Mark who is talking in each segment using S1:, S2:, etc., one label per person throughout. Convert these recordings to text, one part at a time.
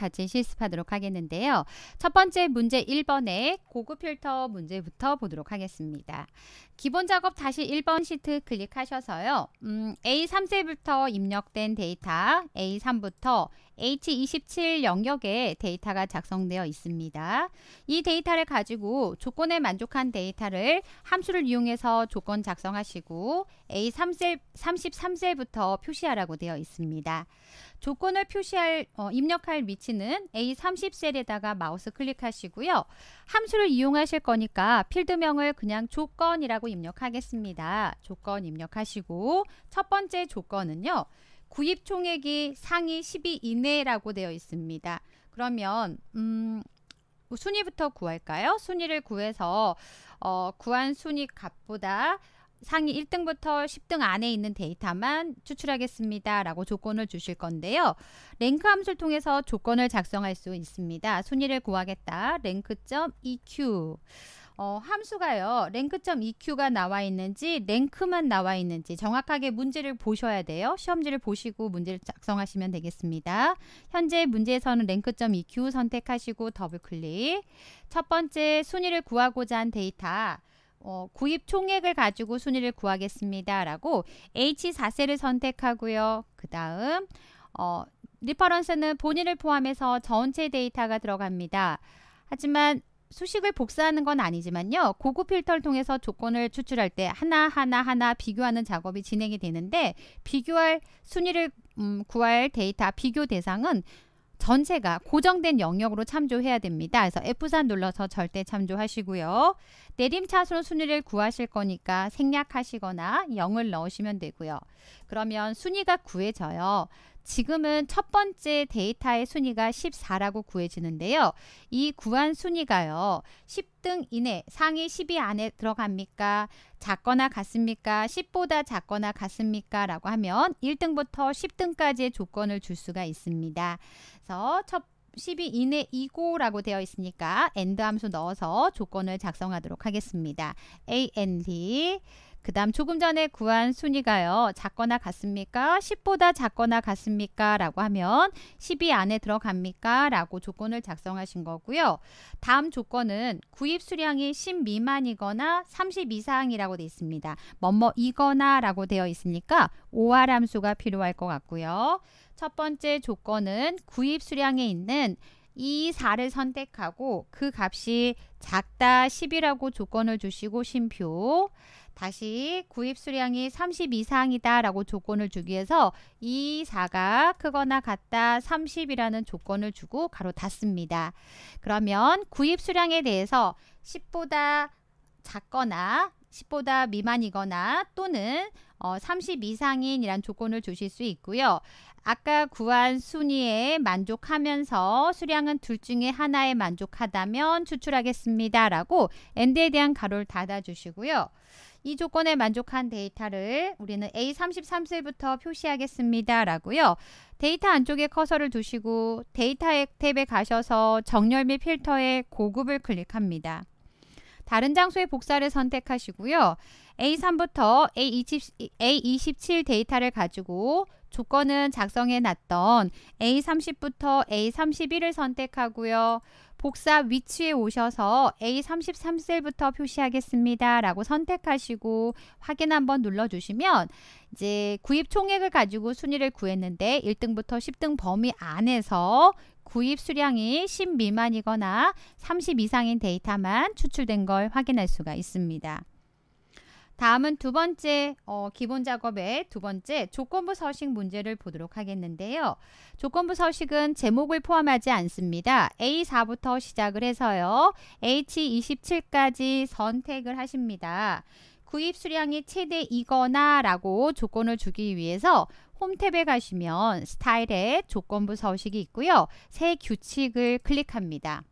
S1: 같이 실습하도록 하겠는데요. 첫 번째 문제 1번의 고급 필터 문제부터 보도록 하겠습니다. 기본 작업 다시 1번 시트 클릭하셔서요. 음, A3셀부터 입력된 데이터 A3부터 H27 영역에 데이터가 작성되어 있습니다. 이 데이터를 가지고 조건에 만족한 데이터를 함수를 이용해서 조건 작성하시고 A33셀부터 표시하라고 되어 있습니다. 조건을 표시할 어, 입력할 위치는 A30셀에다가 마우스 클릭하시고요. 함수를 이용하실 거니까 필드명을 그냥 조건이라고 입력하겠습니다. 조건 입력하시고 첫 번째 조건은요. 구입 총액이 상위 10위 이내라고 되어 있습니다. 그러면 음, 순위부터 구할까요? 순위를 구해서 어, 구한 순위 값보다 상위 1등부터 10등 안에 있는 데이터만 추출하겠습니다. 라고 조건을 주실 건데요. 랭크 함수를 통해서 조건을 작성할 수 있습니다. 순위를 구하겠다. 랭크.eq 어, 함수가요. 랭크.eq가 나와 있는지 랭크만 나와 있는지 정확하게 문제를 보셔야 돼요. 시험지를 보시고 문제를 작성하시면 되겠습니다. 현재 문제에서는 랭크.eq 선택하시고 더블클릭 첫 번째 순위를 구하고자 한 데이터 어, 구입 총액을 가지고 순위를 구하겠습니다. 라고 H4세를 선택하고요. 그 다음 어, 리퍼런스는 본인을 포함해서 전체 데이터가 들어갑니다. 하지만 수식을 복사하는 건 아니지만요. 고급 필터를 통해서 조건을 추출할 때 하나하나 하나 비교하는 작업이 진행이 되는데 비교할 순위를 음, 구할 데이터 비교 대상은 전체가 고정된 영역으로 참조해야 됩니다. 그래서 F4 눌러서 절대 참조하시고요. 내림차순 순위를 구하실 거니까 생략하시거나 0을 넣으시면 되고요. 그러면 순위가 구해져요. 지금은 첫 번째 데이터의 순위가 14라고 구해지는데요. 이 구한 순위가요. 10등 이내 상위 10위 안에 들어갑니까? 작거나 같습니까? 10보다 작거나 같습니까? 라고 하면 1등부터 10등까지의 조건을 줄 수가 있습니다. 그래서 첫 10위 이내 이고라고 되어 있으니까 AND 함수 넣어서 조건을 작성하도록 하겠습니다. AND 그 다음 조금 전에 구한 순위가요. 작거나 같습니까? 10보다 작거나 같습니까? 라고 하면 10이 안에 들어갑니까? 라고 조건을 작성하신 거고요. 다음 조건은 구입 수량이 10 미만이거나 30 이상이라고 되어 있습니다. 뭐뭐이거나 라고 되어 있으니까 오할 함수가 필요할 것 같고요. 첫 번째 조건은 구입 수량에 있는 이 4를 선택하고 그 값이 작다 10이라고 조건을 주시고 심표 다시 구입 수량이 30 이상이다 라고 조건을 주기 위해서 이 4가 크거나 같다 30이라는 조건을 주고 가로 닫습니다. 그러면 구입 수량에 대해서 10보다 작거나 10보다 미만이거나 또는 어, 30 이상인 이란 조건을 주실 수 있고요. 아까 구한 순위에 만족하면서 수량은 둘 중에 하나에 만족하다면 추출하겠습니다. 라고 엔드에 대한 가로를 닫아주시고요. 이 조건에 만족한 데이터를 우리는 A33셀부터 표시하겠습니다. 라고요. 데이터 안쪽에 커서를 두시고 데이터 탭에 가셔서 정렬 및 필터의 고급을 클릭합니다. 다른 장소의 복사를 선택하시고요. A3부터 A20, A27 데이터를 가지고 조건은 작성해 놨던 A30부터 A31을 선택하고요. 복사 위치에 오셔서 A33셀부터 표시하겠습니다. 라고 선택하시고 확인 한번 눌러주시면 이제 구입 총액을 가지고 순위를 구했는데 1등부터 10등 범위 안에서 구입 수량이 10 미만이거나 30 이상인 데이터만 추출된 걸 확인할 수가 있습니다. 다음은 두 번째 어, 기본 작업의 두 번째 조건부 서식 문제를 보도록 하겠는데요. 조건부 서식은 제목을 포함하지 않습니다. A4부터 시작을 해서요. H27까지 선택을 하십니다. 구입 수량이 최대이거나 라고 조건을 주기 위해서 홈탭에 가시면 스타일의 조건부 서식이 있고요. 새 규칙을 클릭합니다.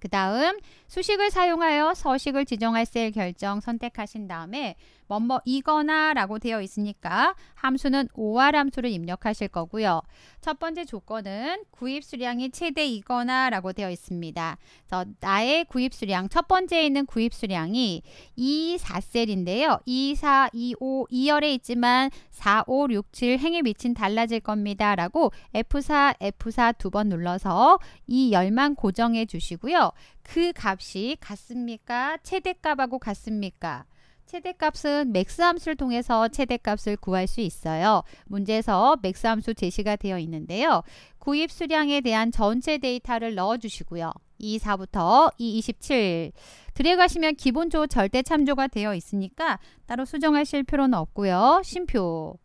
S1: 그 다음 수식을 사용하여 서식을 지정할 셀 결정 선택하신 다음에 뭐뭐이거나 라고 되어 있으니까 함수는 OR 함수를 입력하실 거고요. 첫 번째 조건은 구입 수량이 최대이거나 라고 되어 있습니다. 그래서 나의 구입 수량, 첫 번째에 있는 구입 수량이 24셀인데요. 24, 25, 2열에 있지만 4, 5, 6, 7 행에 미친 달라질 겁니다. 라고 F4, F4 두 번 눌러서 이 열만 고정해 주시고요. 그 값이 같습니까? 최대값하고 같습니까? 최대값은 맥스함수를 통해서 최대값을 구할 수 있어요. 문제에서 맥스함수 제시가 되어 있는데요. 구입 수량에 대한 전체 데이터를 넣어주시고요. 24부터 227 들어가시면 기본조 절대 참조가 되어 있으니까 따로 수정하실 필요는 없고요. 심표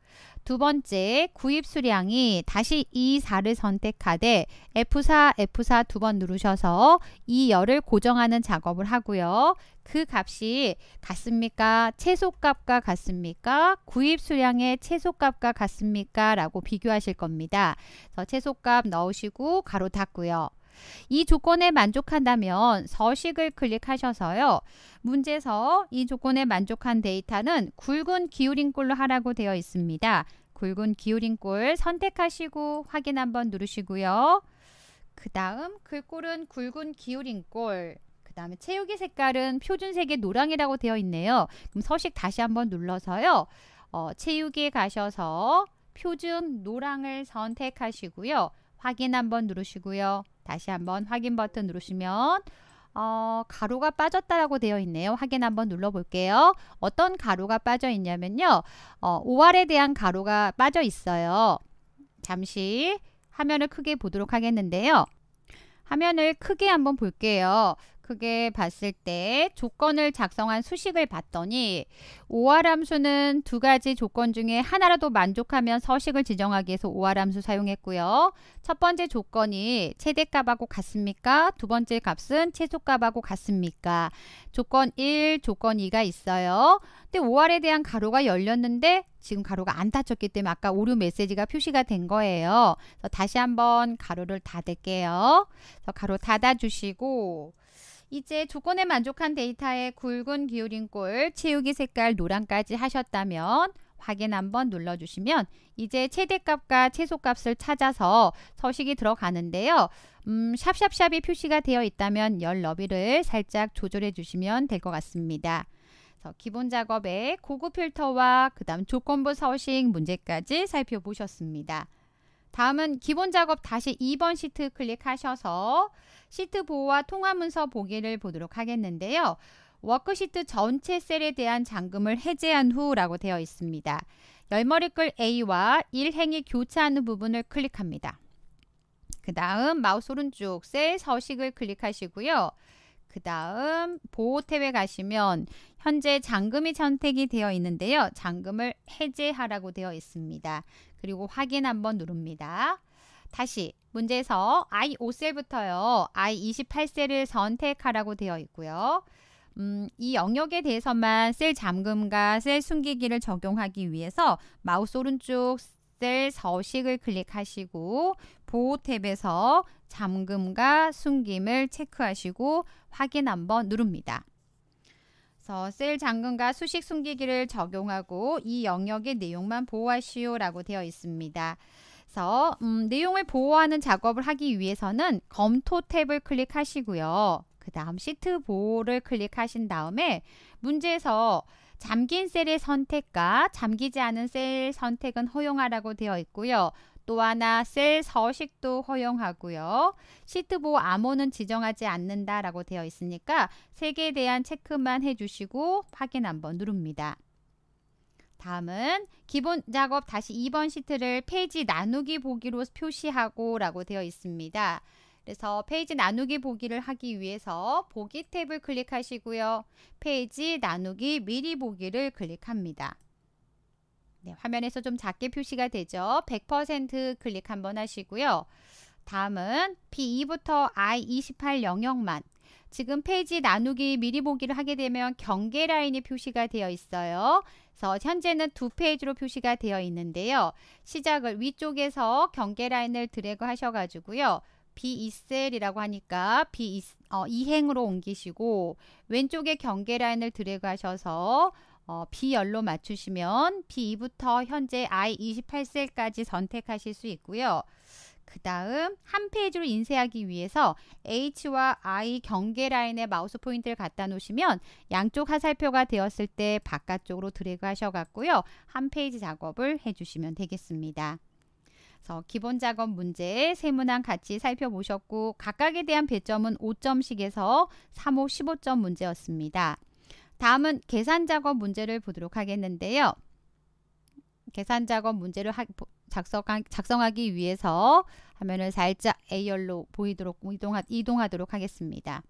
S1: 두 번째 구입 수량이 다시 E4를 선택하되 F4, F4 두 번 누르셔서 이 열을 고정하는 작업을 하고요. 그 값이 같습니까? 최소값과 같습니까? 구입 수량의 최소값과 같습니까? 라고 비교하실 겁니다. 그래 최소값 넣으시고 가로 닫고요. 이 조건에 만족한다면 서식을 클릭하셔서요. 문제서 에이 조건에 만족한 데이터는 굵은 기울임꼴로 하라고 되어 있습니다. 굵은 기울임꼴 선택하시고 확인 한번 누르시고요. 그 다음 글꼴은 굵은 기울임꼴 그 다음에 채우기 색깔은 표준색의 노랑이라고 되어 있네요. 그럼 서식 다시 한번 눌러서요. 어, 채우기에 가셔서 표준 노랑을 선택하시고요. 확인 한번 누르시고요. 다시 한번 확인 버튼 누르시면 어, 가로가 빠졌다라고 되어 있네요. 확인 한번 눌러볼게요. 어떤 가로가 빠져 있냐면요. 어, OR에 대한 가로가 빠져 있어요. 잠시 화면을 크게 보도록 하겠는데요. 화면을 크게 한번 볼게요. 그게 봤을 때 조건을 작성한 수식을 봤더니 오활함수는 두 가지 조건 중에 하나라도 만족하면 서식을 지정하기 위해서 오활함수 사용했고요. 첫 번째 조건이 최대값하고 같습니까? 두 번째 값은 최소값하고 같습니까? 조건 1, 조건 2가 있어요. 근데 오활에 대한 가로가 열렸는데 지금 가로가 안 닫혔기 때문에 아까 오류 메시지가 표시가 된 거예요. 다시 한번 가로를 닫을게요. 가로 닫아주시고 이제 조건에 만족한 데이터에 굵은 기울인 꼴, 채우기 색깔 노란까지 하셨다면 확인 한번 눌러주시면 이제 최대값과 최소값을 찾아서 서식이 들어가는데요. 음, 샵샵샵이 표시가 되어 있다면 열 너비를 살짝 조절해 주시면 될 것 같습니다. 기본 작업에 고급 필터와 그 다음 조건부 서식 문제까지 살펴보셨습니다. 다음은 기본 작업 다시 2번 시트 클릭하셔서 시트 보호와 통화 문서 보기를 보도록 하겠는데요. 워크시트 전체 셀에 대한 잠금을 해제한 후 라고 되어 있습니다. 열머리 끌 A와 1행이 교차하는 부분을 클릭합니다. 그 다음 마우스 오른쪽 셀 서식을 클릭하시고요. 그 다음 보호탭에 가시면 현재 잠금이 선택이 되어 있는데요. 잠금을 해제하라고 되어 있습니다. 그리고 확인 한번 누릅니다. 다시 문제에서 I5셀부터요. I28셀을 선택하라고 되어 있고요. 음, 이 영역에 대해서만 셀 잠금과 셀 숨기기를 적용하기 위해서 마우스 오른쪽 셀 서식을 클릭하시고 보호 탭에서 잠금과 숨김을 체크하시고 확인 한번 누릅니다. 셀 잠금과 수식 숨기기를 적용하고 이 영역의 내용만 보호하시오라고 되어 있습니다. 그래서 음, 내용을 보호하는 작업을 하기 위해서는 검토 탭을 클릭하시고요. 그 다음 시트 보호를 클릭하신 다음에 문제에서 잠긴 셀의 선택과 잠기지 않은 셀 선택은 허용하라고 되어 있고요. 또 하나 셀 서식도 허용하고요. 시트 보 암호는 지정하지 않는다라고 되어 있으니까 색에 대한 체크만 해주시고 확인 한번 누릅니다. 다음은 기본 작업 다시 2번 시트를 페이지 나누기 보기로 표시하고 라고 되어 있습니다. 그래서 페이지 나누기 보기를 하기 위해서 보기 탭을 클릭하시고요. 페이지 나누기 미리 보기를 클릭합니다. 네, 화면에서 좀 작게 표시가 되죠. 100% 클릭 한번 하시고요. 다음은 P2부터 I28 영역만 지금 페이지 나누기 미리 보기를 하게 되면 경계 라인이 표시가 되어 있어요. 그래서 현재는 두 페이지로 표시가 되어 있는데요. 시작을 위쪽에서 경계 라인을 드래그 하셔가지고요. B2셀이라고 하니까 B2, 어, 2행으로 옮기시고 왼쪽에 경계 라인을 드래그 하셔서 어, B열로 맞추시면 B2부터 현재 I28셀까지 선택하실 수 있고요. 그 다음 한 페이지로 인쇄하기 위해서 H와 I 경계 라인에 마우스 포인트를 갖다 놓으시면 양쪽 하살표가 되었을 때 바깥쪽으로 드래그 하셔갖고요. 한 페이지 작업을 해주시면 되겠습니다. 그래서 기본 작업 문제 세문항 같이 살펴보셨고 각각에 대한 배점은 5점씩에서 3호 15점 문제였습니다. 다음은 계산 작업 문제를 보도록 하겠는데요. 계산 작업 문제를 하, 작성하, 작성하기 위해서 화면을 살짝 A열로 보이도록 이동하, 이동하도록 하겠습니다.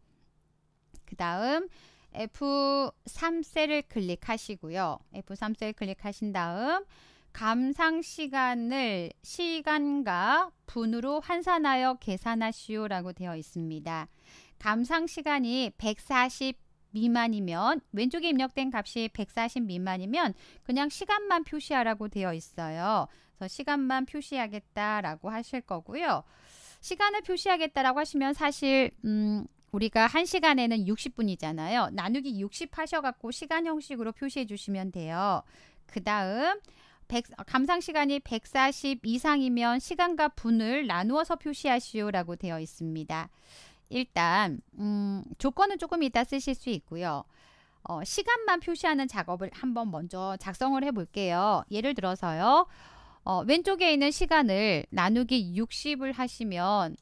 S1: 그 다음 F3셀을 클릭하시고요. F3셀 클릭하신 다음 감상 시간을 시간과 분으로 환산하여 계산하시오라고 되어 있습니다. 감상 시간이 미만이면 왼쪽에 입력된 값이 140 미만이면 그냥 시간만 표시하라고 되어 있어요. 그래서 시간만 표시하겠다라고 하실 거고요. 시간을 표시하겠다라고 하시면 사실 음, 우리가 한시간에는 60분이잖아요. 나누기 60 하셔갖고 시간 형식으로 표시해 주시면 돼요. 그 다음 감상 시간이 140 이상이면 시간과 분을 나누어서 표시하시오라고 되어 있습니다. 일단 음, 조건은 조금 이따 쓰실 수 있고요. 어, 시간만 표시하는 작업을 한번 먼저 작성을 해볼게요. 예를 들어서요. 어, 왼쪽에 있는 시간을 나누기 60을 하시면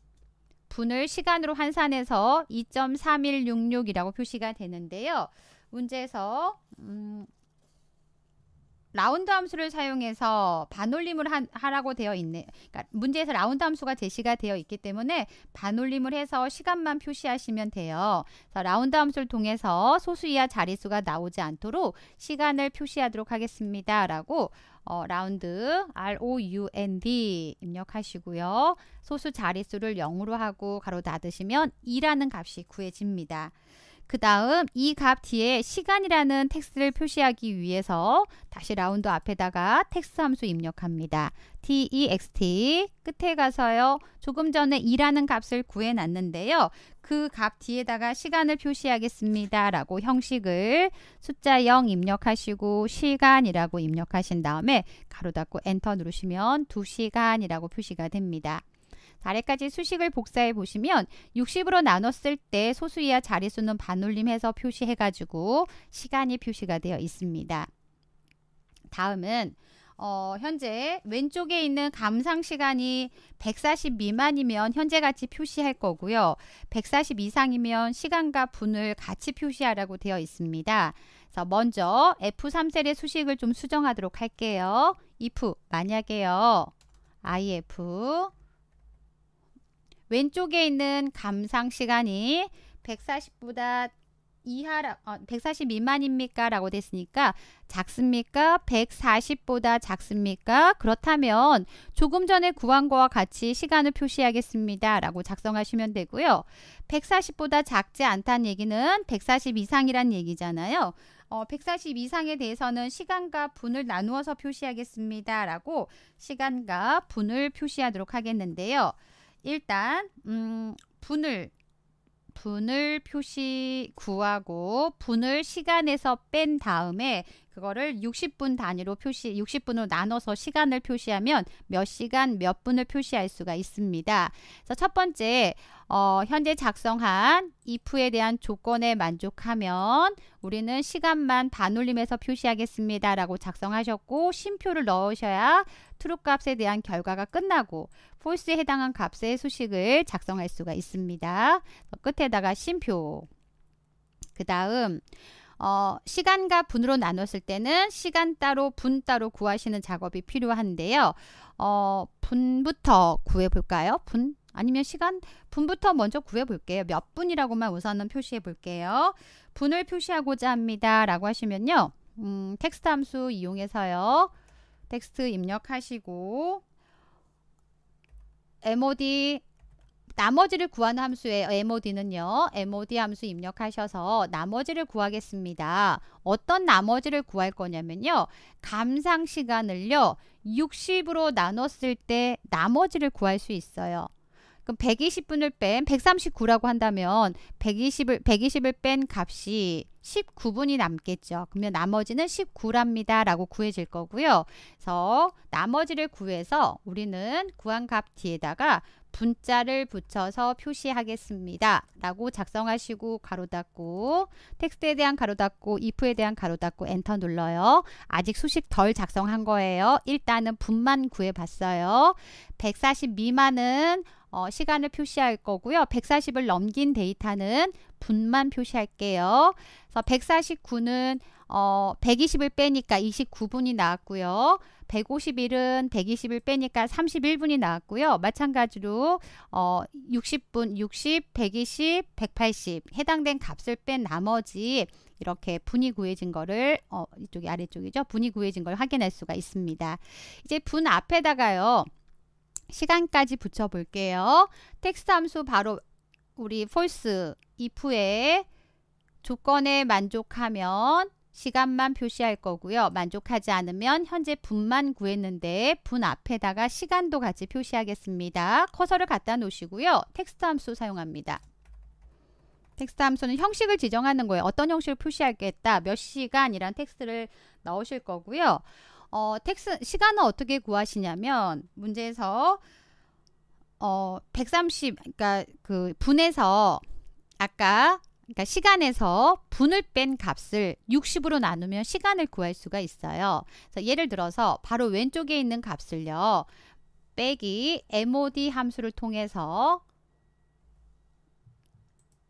S1: 분을 시간으로 환산해서 2.3166이라고 표시가 되는데요. 문제에서 음, 라운드 함수를 사용해서 반올림을 한, 하라고 되어 있네. 그러니까 문제에서 라운드 함수가 제시가 되어 있기 때문에 반올림을 해서 시간만 표시하시면 돼요. 자, 라운드 함수를 통해서 소수 이하 자릿수가 나오지 않도록 시간을 표시하도록 하겠습니다. 라고 어, 라운드 R-O-U-N-D 입력하시고요. 소수 자릿수를 0으로 하고 가로 닫으시면 2라는 값이 구해집니다. 그 다음 이 값 뒤에 시간이라는 텍스트를 표시하기 위해서 다시 라운드 앞에다가 텍스트 함수 입력합니다. text e 끝에 가서요. 조금 전에 2라는 값을 구해놨는데요. 그 값 뒤에다가 시간을 표시하겠습니다. 라고 형식을 숫자 0 입력하시고 시간이라고 입력하신 다음에 가로 닫고 엔터 누르시면 2시간이라고 표시가 됩니다. 아래까지 수식을 복사해 보시면 60으로 나눴을 때 소수 이하 자리수는 반올림해서 표시해가지고 시간이 표시가 되어 있습니다. 다음은 어, 현재 왼쪽에 있는 감상 시간이 140 미만이면 현재같이 표시할 거고요. 140 이상이면 시간과 분을 같이 표시하라고 되어 있습니다. 그래서 먼저 F3셀의 수식을 좀 수정하도록 할게요. if 만약에요. if 왼쪽에 있는 감상 시간이 140보다 이하라 어, 140 미만입니까? 라고 됐으니까 작습니까? 140보다 작습니까? 그렇다면 조금 전에 구한 거와 같이 시간을 표시하겠습니다. 라고 작성하시면 되고요. 140보다 작지 않다는 얘기는 140 이상이란 얘기잖아요. 어, 140 이상에 대해서는 시간과 분을 나누어서 표시하겠습니다. 라고 시간과 분을 표시하도록 하겠는데요. 일단 음, 분을 분을 표시 구하고 분을 시간에서 뺀 다음에 그거를 60분 단위로 표시 60분으로 나눠서 시간을 표시하면 몇 시간 몇 분을 표시할 수가 있습니다. 그래서 첫 번째 어, 현재 작성한 if에 대한 조건에 만족하면 우리는 시간만 반올림해서 표시하겠습니다라고 작성하셨고 심표를 넣으셔야 트루 값에 대한 결과가 끝나고 false에 해당한 값의 수식을 작성할 수가 있습니다. 끝에다가 심표 그 다음 어, 시간과 분으로 나눴을 때는 시간 따로 분 따로 구하시는 작업이 필요한데요. 어, 분부터 구해볼까요? 분 아니면 시간 분부터 먼저 구해볼게요. 몇 분이라고만 우선은 표시해볼게요. 분을 표시하고자 합니다. 라고 하시면요. 음, 텍스트 함수 이용해서요. 텍스트 입력하시고 MOD 나머지를 구하는 함수의 MOD는요. MOD 함수 입력하셔서 나머지를 구하겠습니다. 어떤 나머지를 구할 거냐면요. 감상 시간을요. 60으로 나눴을 때 나머지를 구할 수 있어요. 그럼 120분을 뺀 139라고 한다면 120을 120을 뺀 값이 19분이 남겠죠. 그러면 나머지는 19랍니다라고 구해질 거고요. 그래서 나머지를 구해서 우리는 구한 값 뒤에다가 분자를 붙여서 표시하겠습니다. 라고 작성하시고 가로 닫고 텍스트에 대한 가로 닫고 if에 대한 가로 닫고 엔터 눌러요. 아직 수식 덜 작성한 거예요. 일단은 분만 구해봤어요. 140 미만은 어, 시간을 표시할 거고요. 140을 넘긴 데이터는 분만 표시할게요. 그래서 149는 어, 120을 빼니까 29분이 나왔고요. 151은 120을 빼니까 31분이 나왔고요. 마찬가지로 어, 60분, 60, 120, 180 해당된 값을 뺀 나머지 이렇게 분이 구해진 거를 어, 이쪽이 아래쪽이죠. 분이 구해진 걸 확인할 수가 있습니다. 이제 분 앞에다가요. 시간까지 붙여볼게요. 텍스트 함수 바로 우리 false if에 조건에 만족하면 시간만 표시할 거고요. 만족하지 않으면 현재 분만 구했는데 분 앞에다가 시간도 같이 표시하겠습니다. 커서를 갖다 놓으시고요. 텍스트 함수 사용합니다. 텍스트 함수는 형식을 지정하는 거예요. 어떤 형식을 표시하겠다, 몇 시간이란 텍스트를 넣으실 거고요. 어, 텍스 시간을 어떻게 구하시냐면 문제에서 어, 130그니까그 분에서 아까 그니까 시간에서 분을 뺀 값을 60으로 나누면 시간을 구할 수가 있어요. 그래서 예를 들어서 바로 왼쪽에 있는 값을요. 빼기 MOD 함수를 통해서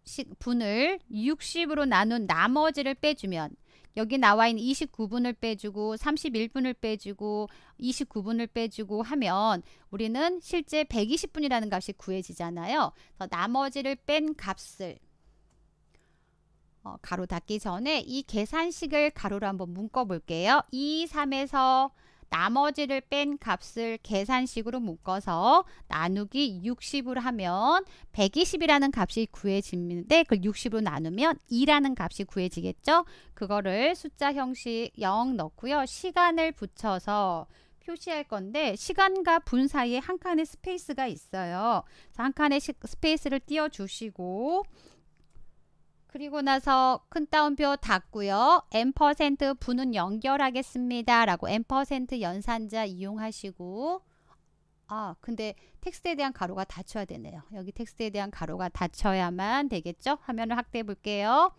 S1: 시, 분을 60으로 나눈 나머지를 빼주면 여기 나와 있는 29분을 빼주고 31분을 빼주고 29분을 빼주고 하면 우리는 실제 120분이라는 값이 구해지잖아요. 그래서 나머지를 뺀 값을 어, 가로 닫기 전에 이 계산식을 가로로 한번 묶어 볼게요. 2, 3에서 나머지를 뺀 값을 계산식으로 묶어서 나누기 60으로 하면 120이라는 값이 구해지는데 그걸 60으로 나누면 2라는 값이 구해지겠죠. 그거를 숫자 형식 0 넣고요. 시간을 붙여서 표시할 건데 시간과 분 사이에 한 칸의 스페이스가 있어요. 한 칸의 스페이스를 띄워주시고 그리고 나서 큰 따옴표 닫고요. 앰 분은 연결하겠습니다. 라고 앰 연산자 이용하시고 아 근데 텍스트에 대한 가로가 닫혀야 되네요. 여기 텍스트에 대한 가로가 닫혀야만 되겠죠. 화면을 확대해 볼게요.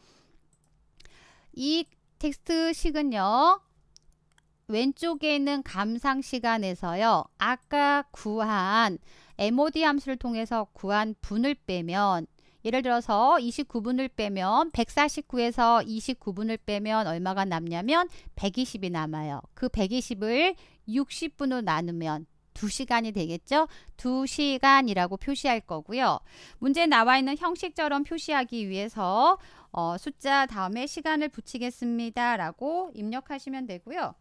S1: 이 텍스트 식은요. 왼쪽에 있는 감상 시간에서요. 아까 구한 MOD 함수를 통해서 구한 분을 빼면 예를 들어서 29분을 빼면 149에서 29분을 빼면 얼마가 남냐면 120이 남아요. 그 120을 60분으로 나누면 2시간이 되겠죠? 2시간이라고 표시할 거고요. 문제 나와 있는 형식처럼 표시하기 위해서 어, 숫자 다음에 시간을 붙이겠습니다. 라고 입력하시면 되고요.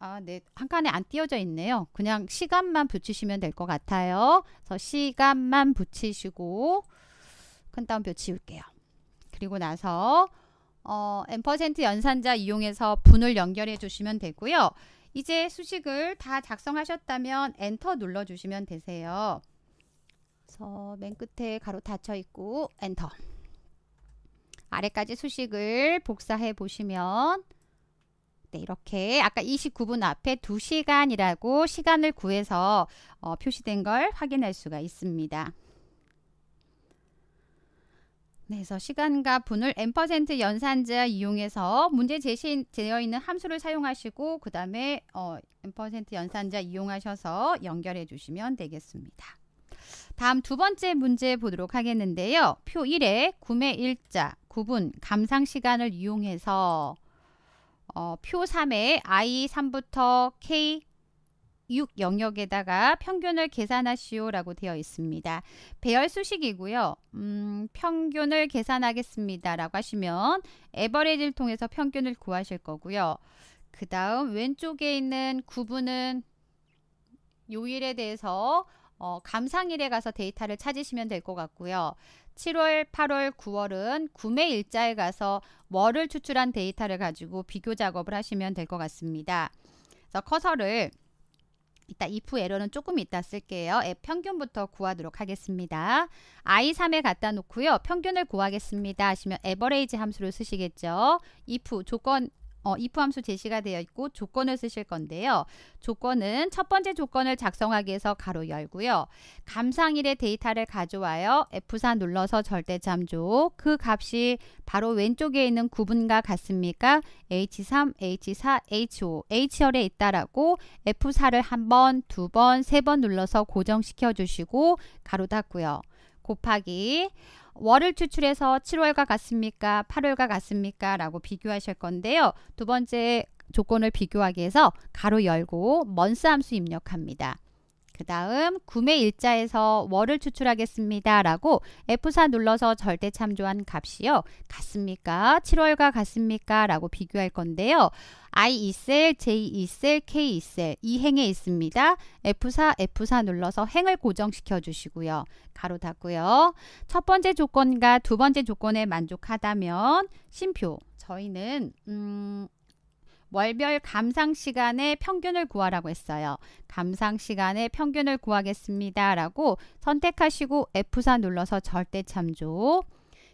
S1: 아, 네. 한 칸에 안 띄어져 있네요. 그냥 시간만 붙이시면 될 것 같아요. 그래서 시간만 붙이시고 한 따옴표 지울게요. 그리고 나서 어, 퍼센트 연산자 이용해서 분을 연결해 주시면 되고요. 이제 수식을 다 작성하셨다면 엔터 눌러 주시면 되세요. 그래서 맨 끝에 가로 닫혀 있고 엔터. 아래까지 수식을 복사해 보시면 네, 이렇게 아까 29분 앞에 2시간이라고 시간을 구해서 어, 표시된 걸 확인할 수가 있습니다. 네, 그래서 시간과 분을 n% 연산자 이용해서 문제 제시되어 있는 함수를 사용하시고 그 다음에 어, n% 연산자 이용하셔서 연결해 주시면 되겠습니다. 다음 두 번째 문제 보도록 하겠는데요. 표 1에 구매 일자, 구분, 감상 시간을 이용해서 어, 표 3에 I3부터 K 6 영역에다가 평균을 계산하시오라고 되어 있습니다. 배열 수식이고요. 음, 평균을 계산하겠습니다라고 하시면 에버리지를 통해서 평균을 구하실 거고요. 그 다음 왼쪽에 있는 구분은 요일에 대해서 어, 감상일에 가서 데이터를 찾으시면 될 것 같고요. 7월, 8월, 9월은 구매 일자에 가서 월을 추출한 데이터를 가지고 비교 작업을 하시면 될 것 같습니다. 그래서 커서를 이따 if 에러는 조금 이따 쓸게요. 앱 예, 평균부터 구하도록 하겠습니다. i3에 갖다 놓고요. 평균을 구하겠습니다 하시면 average 함수를 쓰시겠죠. if 조건 어, if 함수 제시가 되어 있고 조건을 쓰실 건데요. 조건은 첫 번째 조건을 작성하기 위해서 가로 열고요. 감상일의 데이터를 가져와요. F4 눌러서 절대 참조. 그 값이 바로 왼쪽에 있는 구분과 같습니까? H3, H4, H5, H열에 있다라고 F4를 한 번, 두 번, 세 번 눌러서 고정시켜 주시고 가로 닫고요. 곱하기 월을 추출해서 7월과 같습니까? 8월과 같습니까? 라고 비교하실 건데요. 두 번째 조건을 비교하기 위해서 가로 열고 먼스 함수 입력합니다. 그 다음 구매 일자에서 월을 추출하겠습니다. 라고 F4 눌러서 절대 참조한 값이요. 같습니까? 7월과 같습니까? 라고 비교할 건데요. I2셀, J2셀, K2셀 이 행에 있습니다. F4, F4 눌러서 행을 고정시켜 주시고요. 가로 닫고요. 첫 번째 조건과 두 번째 조건에 만족하다면 심표 저희는 음... 월별 감상 시간의 평균을 구하라고 했어요. 감상 시간의 평균을 구하겠습니다. 라고 선택하시고 F4 눌러서 절대 참조.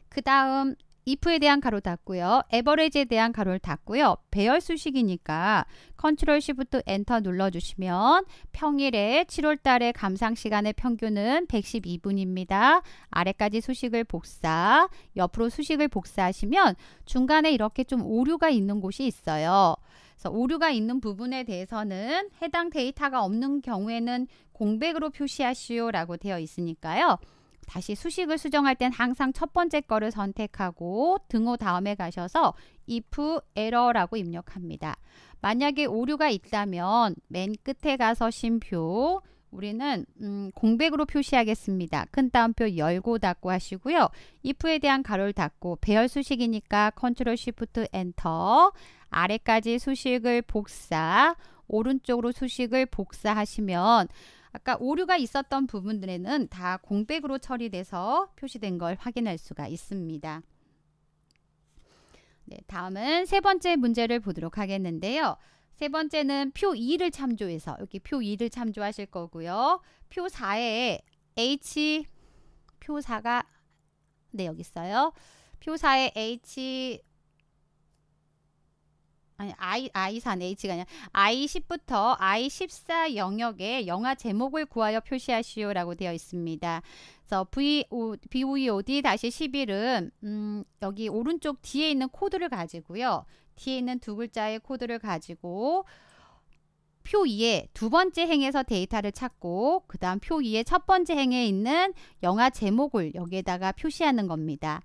S1: 그 다음 if에 대한 가로 닫고요. 에버레지에 대한 가로를 닫고요. 배열 수식이니까 컨트롤 시프트 엔터 눌러주시면 평일에 7월달에 감상 시간의 평균은 112분입니다. 아래까지 수식을 복사, 옆으로 수식을 복사하시면 중간에 이렇게 좀 오류가 있는 곳이 있어요. 그래서 오류가 있는 부분에 대해서는 해당 데이터가 없는 경우에는 공백으로 표시하시오 라고 되어 있으니까요. 다시 수식을 수정할 땐 항상 첫 번째 거를 선택하고 등호 다음에 가셔서 if error라고 입력합니다. 만약에 오류가 있다면 맨 끝에 가서 심표 우리는 음, 공백으로 표시하겠습니다. 큰 따옴표 열고 닫고 하시고요. if에 대한 가로를 닫고 배열 수식이니까 컨트롤 쉬프트 엔터 아래까지 수식을 복사 오른쪽으로 수식을 복사하시면 아까 오류가 있었던 부분들에는 다 공백으로 처리돼서 표시된 걸 확인할 수가 있습니다. 네, 다음은 세 번째 문제를 보도록 하겠는데요. 세 번째는 표 2를 참조해서 여기 표 2를 참조하실 거고요. 표 4에 H 표 4가 네, 여기 있어요. 표 4에 H 아니 I I4 H가 아니라 I10부터 I14 영역에 영화 제목을 구하여 표시하시오라고 되어 있습니다. 그래서 V O B O E O D 다시 11은 음, 여기 오른쪽 뒤에 있는 코드를 가지고요. 뒤에 있는 두 글자의 코드를 가지고 표 2에 두 번째 행에서 데이터를 찾고 그 다음 표 2의 첫 번째 행에 있는 영화 제목을 여기에다가 표시하는 겁니다.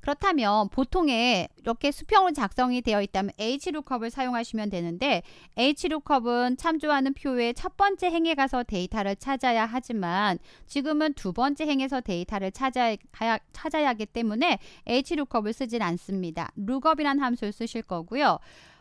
S1: 그렇다면 보통에 이렇게 수평으로 작성이 되어 있다면 HLOOKUP을 사용하시면 되는데 HLOOKUP은 참조하는 표의 첫 번째 행에 가서 데이터를 찾아야 하지만 지금은 두 번째 행에서 데이터를 찾아야, 찾아야 하기 때문에 HLOOKUP을 쓰진 않습니다. LOOKUP이란 함수를 쓰실 거고요.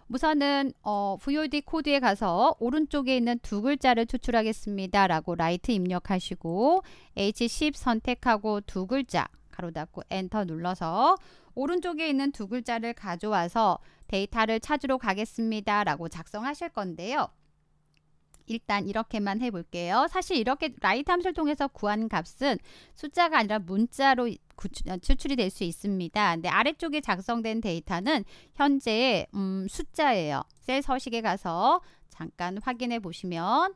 S1: 우선은 어, VOD 코드에 가서 오른쪽에 있는 두 글자를 추출하겠습니다. 라고 라이트 입력하시고 H10 선택하고 두 글자 가로 닫고 엔터 눌러서 오른쪽에 있는 두 글자를 가져와서 데이터를 찾으러 가겠습니다. 라고 작성하실 건데요. 일단 이렇게만 해볼게요. 사실 이렇게 라이트 함수를 통해서 구한 값은 숫자가 아니라 문자로 추출이 될 수 있습니다. 근데 아래쪽에 작성된 데이터는 현재 음, 숫자예요. 셀 서식에 가서 잠깐 확인해 보시면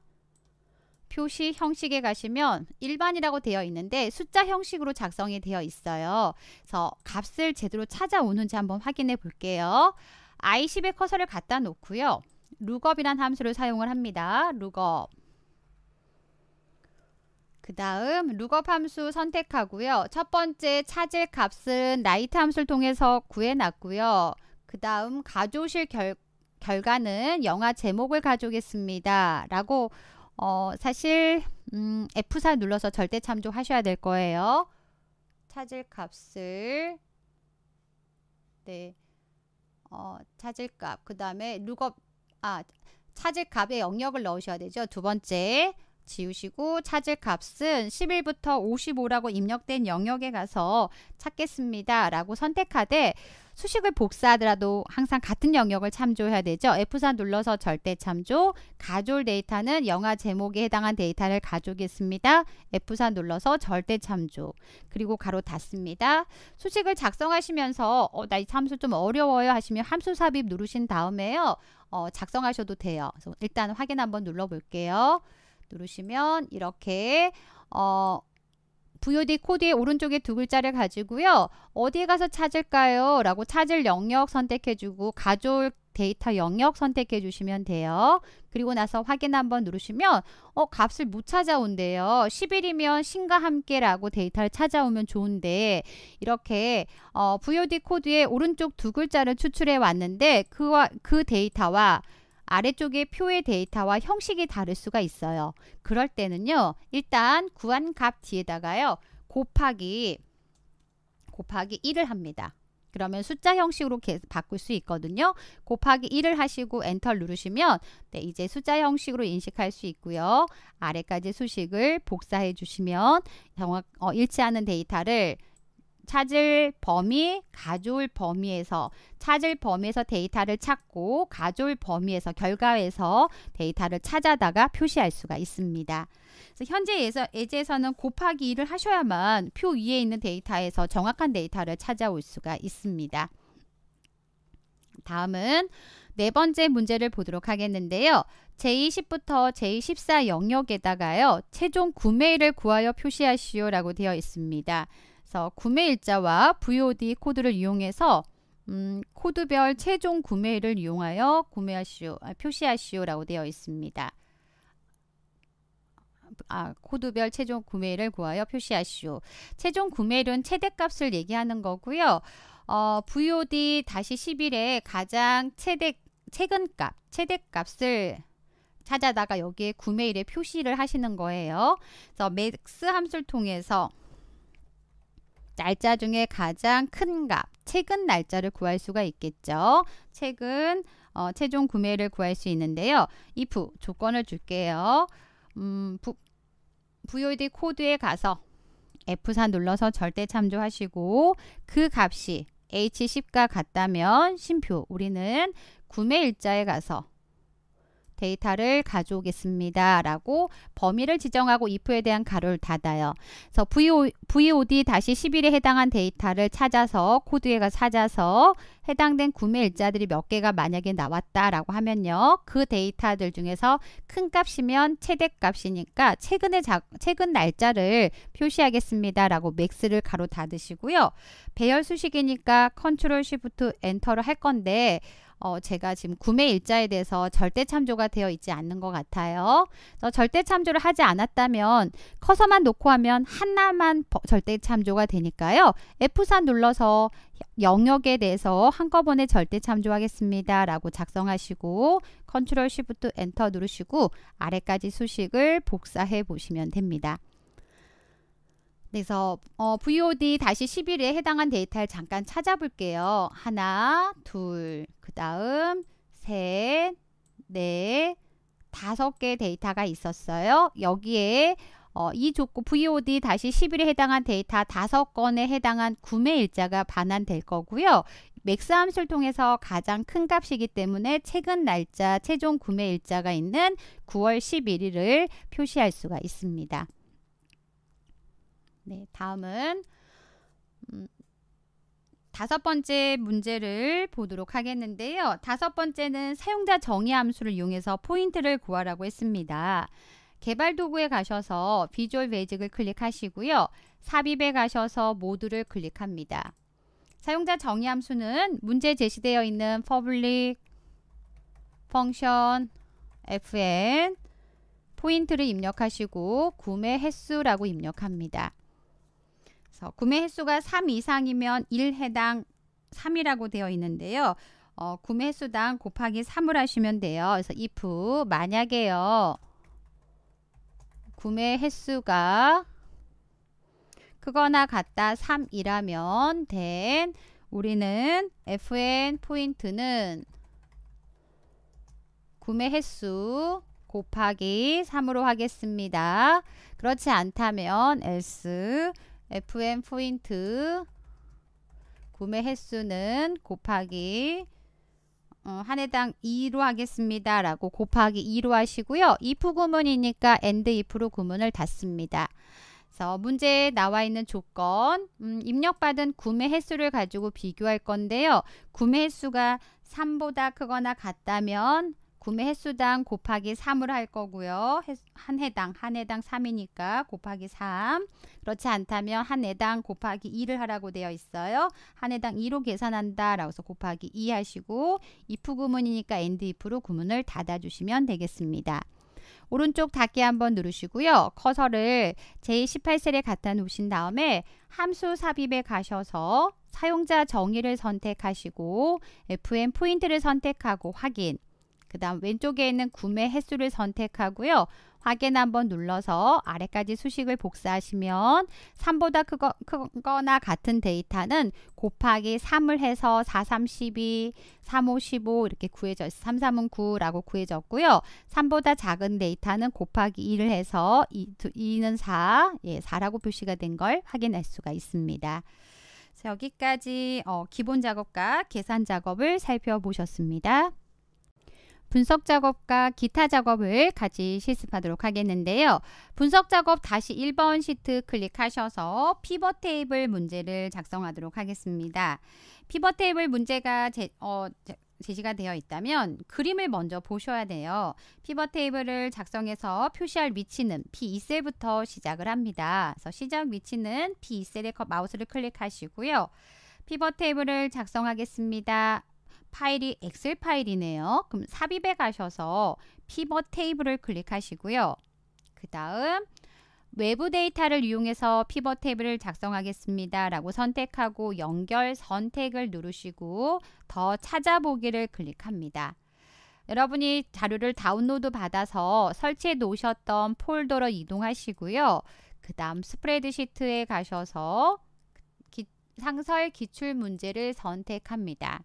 S1: 표시 형식에 가시면 일반이라고 되어 있는데 숫자 형식으로 작성이 되어 있어요. 그래서 값을 제대로 찾아오는지 한번 확인해 볼게요. i10에 커서를 갖다 놓고요. 룩업이란 함수를 사용을 합니다. 룩업. 그 다음 룩업 함수 선택하고요. 첫 번째 찾을 값은 라이트 함수를 통해서 구해놨고요. 그 다음 가져오실 결, 결과는 영화 제목을 가져오겠습니다. 라고 어, 사실 음, F4 눌러서 절대 참조하셔야 될 거예요. 찾을 값을 네, 어, 찾을 값, 그 다음에 룩업 아 찾을 값에 영역을 넣으셔야 되죠. 두 번째 지우시고 찾을 값은 11부터 55라고 입력된 영역에 가서 찾겠습니다. 라고 선택하되 수식을 복사하더라도 항상 같은 영역을 참조해야 되죠. F4 눌러서 절대 참조, 가졸 데이터는 영화 제목에 해당한 데이터를 가져오겠습니다. F4 눌러서 절대 참조, 그리고 가로 닫습니다. 수식을 작성하시면서 어, 나 이 함수 좀 어려워요 하시면 함수 삽입 누르신 다음에요. 어, 작성하셔도 돼요. 그래서 일단 확인 한번 눌러볼게요. 누르시면 이렇게 어, VOD 코드의 오른쪽에 두 글자를 가지고요. 어디에 가서 찾을까요? 라고 찾을 영역 선택해주고 가져올 데이터 영역 선택해 주시면 돼요. 그리고 나서 확인 한번 누르시면 어 값을 못 찾아온대요. 10일이면 신과 함께라고 데이터를 찾아오면 좋은데 이렇게 어 VOD 코드의 오른쪽 두 글자를 추출해 왔는데 그와 그 데이터와 아래쪽의 표의 데이터와 형식이 다를 수가 있어요. 그럴 때는요. 일단 구한 값 뒤에다가요. 곱하기 곱하기 1을 합니다. 그러면 숫자 형식으로 바꿀 수 있거든요. 곱하기 1을 하시고 엔터 누르시면 네, 이제 숫자 형식으로 인식할 수 있고요. 아래까지 수식을 복사해 주시면 정확 어, 일치하는 데이터를 찾을 범위, 가져올 범위에서 찾을 범위에서 데이터를 찾고 가져올 범위에서 결과에서 데이터를 찾아다가 표시할 수가 있습니다. 그래서 현재 예서, 예제에서는 곱하기 2를 하셔야만 표 위에 있는 데이터에서 정확한 데이터를 찾아올 수가 있습니다. 다음은 네 번째 문제를 보도록 하겠는데요. 제20부터 제14 영역에다가요. 최종 구매일을 구하여 표시하시오라고 되어 있습니다. 그래서 구매일자와 VOD 코드를 이용해서 음, 코드별 최종 구매일을 이용하여 구매하시오, 아, 표시하시오라고 되어 있습니다. 아, 코드별 최종 구매일을 구하여 표시하시오. 최종 구매일은 최대값을 얘기하는 거고요. 어, VOD 다시 1 0일 가장 최대 최근값, 최대값을 찾아다가 여기에 구매일에 표시를 하시는 거예요. 그래서 맥스 함수를 통해서 날짜 중에 가장 큰 값, 최근 날짜를 구할 수가 있겠죠. 최근 어, 최종 구매를 구할 수 있는데요. if 조건을 줄게요. 음, 부, VOD 코드에 가서 F4 눌러서 절대 참조하시고 그 값이 H10과 같다면 심표 우리는 구매 일자에 가서 데이터를 가져오겠습니다. 라고 범위를 지정하고 if에 대한 가로를 닫아요. 그래서 VOD 다시 1 0에 해당한 데이터를 찾아서 코드에 가 찾아서 해당된 구매 일자들이 몇 개가 만약에 나왔다라고 하면요. 그 데이터들 중에서 큰 값이면 최대 값이니까 최근의 자, 최근 날짜를 표시하겠습니다라고 맥스를 가로 닫으시고요. 배열 수식이니까 컨트롤 시프트 엔터를 할 건데 어, 제가 지금 구매 일자에 대해서 절대 참조가 되어 있지 않는 것 같아요. 절대 참조를 하지 않았다면 커서만 놓고 하면 하나만 절대 참조가 되니까요. F4 눌러서 영역에 대해서 한꺼번에 절대 참조하겠습니다. 라고 작성하시고 컨트롤 시프트 엔터 누르시고 아래까지 수식을 복사해 보시면 됩니다. 그래서 어, VOD 다시 11에 해당한 데이터를 잠깐 찾아볼게요. 하나, 둘, 그 다음 셋, 넷, 다섯 개 데이터가 있었어요. 여기에 어, 이 조건 VOD 다시 11에 해당한 데이터 다섯 건에 해당한 구매 일자가 반환될 거고요. 맥스 함수를 통해서 가장 큰 값이기 때문에 최근 날짜 최종 구매 일자가 있는 9월 11일을 표시할 수가 있습니다. 네, 다음은 음, 다섯 번째 문제를 보도록 하겠는데요. 다섯 번째는 사용자 정의 함수를 이용해서 포인트를 구하라고 했습니다. 개발 도구에 가셔서 비주얼 베이직을 클릭하시고요. 삽입에 가셔서 모두를 클릭합니다. 사용자 정의 함수는 문제 제시되어 있는 public function fn 포인트를 입력하시고 구매 횟수라고 입력합니다. 그서 구매 횟수가 3 이상이면 1해당 3이라고 되어 있는데요. 어, 구매 횟수당 곱하기 3을 하시면 돼요. 그래서 if 만약에요. 구매 횟수가 크거나 같다 3이라면 된 우리는 fn 포인트는 구매 횟수 곱하기 3으로 하겠습니다. 그렇지 않다면 else FM 포인트 구매 횟수는 곱하기 어, 한 해당 2로 하겠습니다. 라고 곱하기 2로 하시고요. if 구문이니까 and if로 구문을 닫습니다. 그래서 문제에 나와 있는 조건, 음, 입력받은 구매 횟수를 가지고 비교할 건데요. 구매 횟수가 3보다 크거나 같다면 구매 횟수당 곱하기 3을 할 거고요. 한 해당, 한 해당 3이니까 곱하기 3. 그렇지 않다면 한 해당 곱하기 2를 하라고 되어 있어요. 한 해당 2로 계산한다. 라고 해서 곱하기 2 하시고 if 구문이니까 and if로 구문을 닫아주시면 되겠습니다. 오른쪽 닫기 한번 누르시고요. 커서를 제18셀에 갖다 놓으신 다음에 함수 삽입에 가셔서 사용자 정의를 선택하시고 f n 포인트를 선택하고 확인 그 다음 왼쪽에 있는 구매 횟수를 선택하고요. 확인 한번 눌러서 아래까지 수식을 복사하시면 3보다 크거, 크거나 같은 데이터는 곱하기 3을 해서 4, 3, 12, 3, 5, 15 이렇게 구해져 있어요. 3, 3은 9라고 구해졌고요. 3보다 작은 데이터는 곱하기 2를 해서 2, 2는 4, 예, 4라고 표시가 된 걸 확인할 수가 있습니다. 여기까지 어, 기본 작업과 계산 작업을 살펴보셨습니다. 분석 작업과 기타 작업을 같이 실습하도록 하겠는데요. 분석 작업 다시 1번 시트 클릭하셔서 피벗 테이블 문제를 작성하도록 하겠습니다. 피벗 테이블 문제가 제, 어, 제, 제시가 되어 있다면 그림을 먼저 보셔야 돼요. 피벗 테이블을 작성해서 표시할 위치는 P2셀부터 시작을 합니다. 그래서 시작 위치는 P2셀에 마우스를 클릭하시고요. 피벗 테이블을 작성하겠습니다. 파일이 엑셀 파일이네요. 그럼 삽입에 가셔서 피벗 테이블을 클릭하시고요. 그 다음 외부 데이터를 이용해서 피벗 테이블을 작성하겠습니다. 라고 선택하고 연결 선택을 누르시고 더 찾아보기를 클릭합니다. 여러분이 자료를 다운로드 받아서 설치해 놓으셨던 폴더로 이동하시고요. 그 다음 스프레드시트에 가셔서 상설 기출 문제를 선택합니다.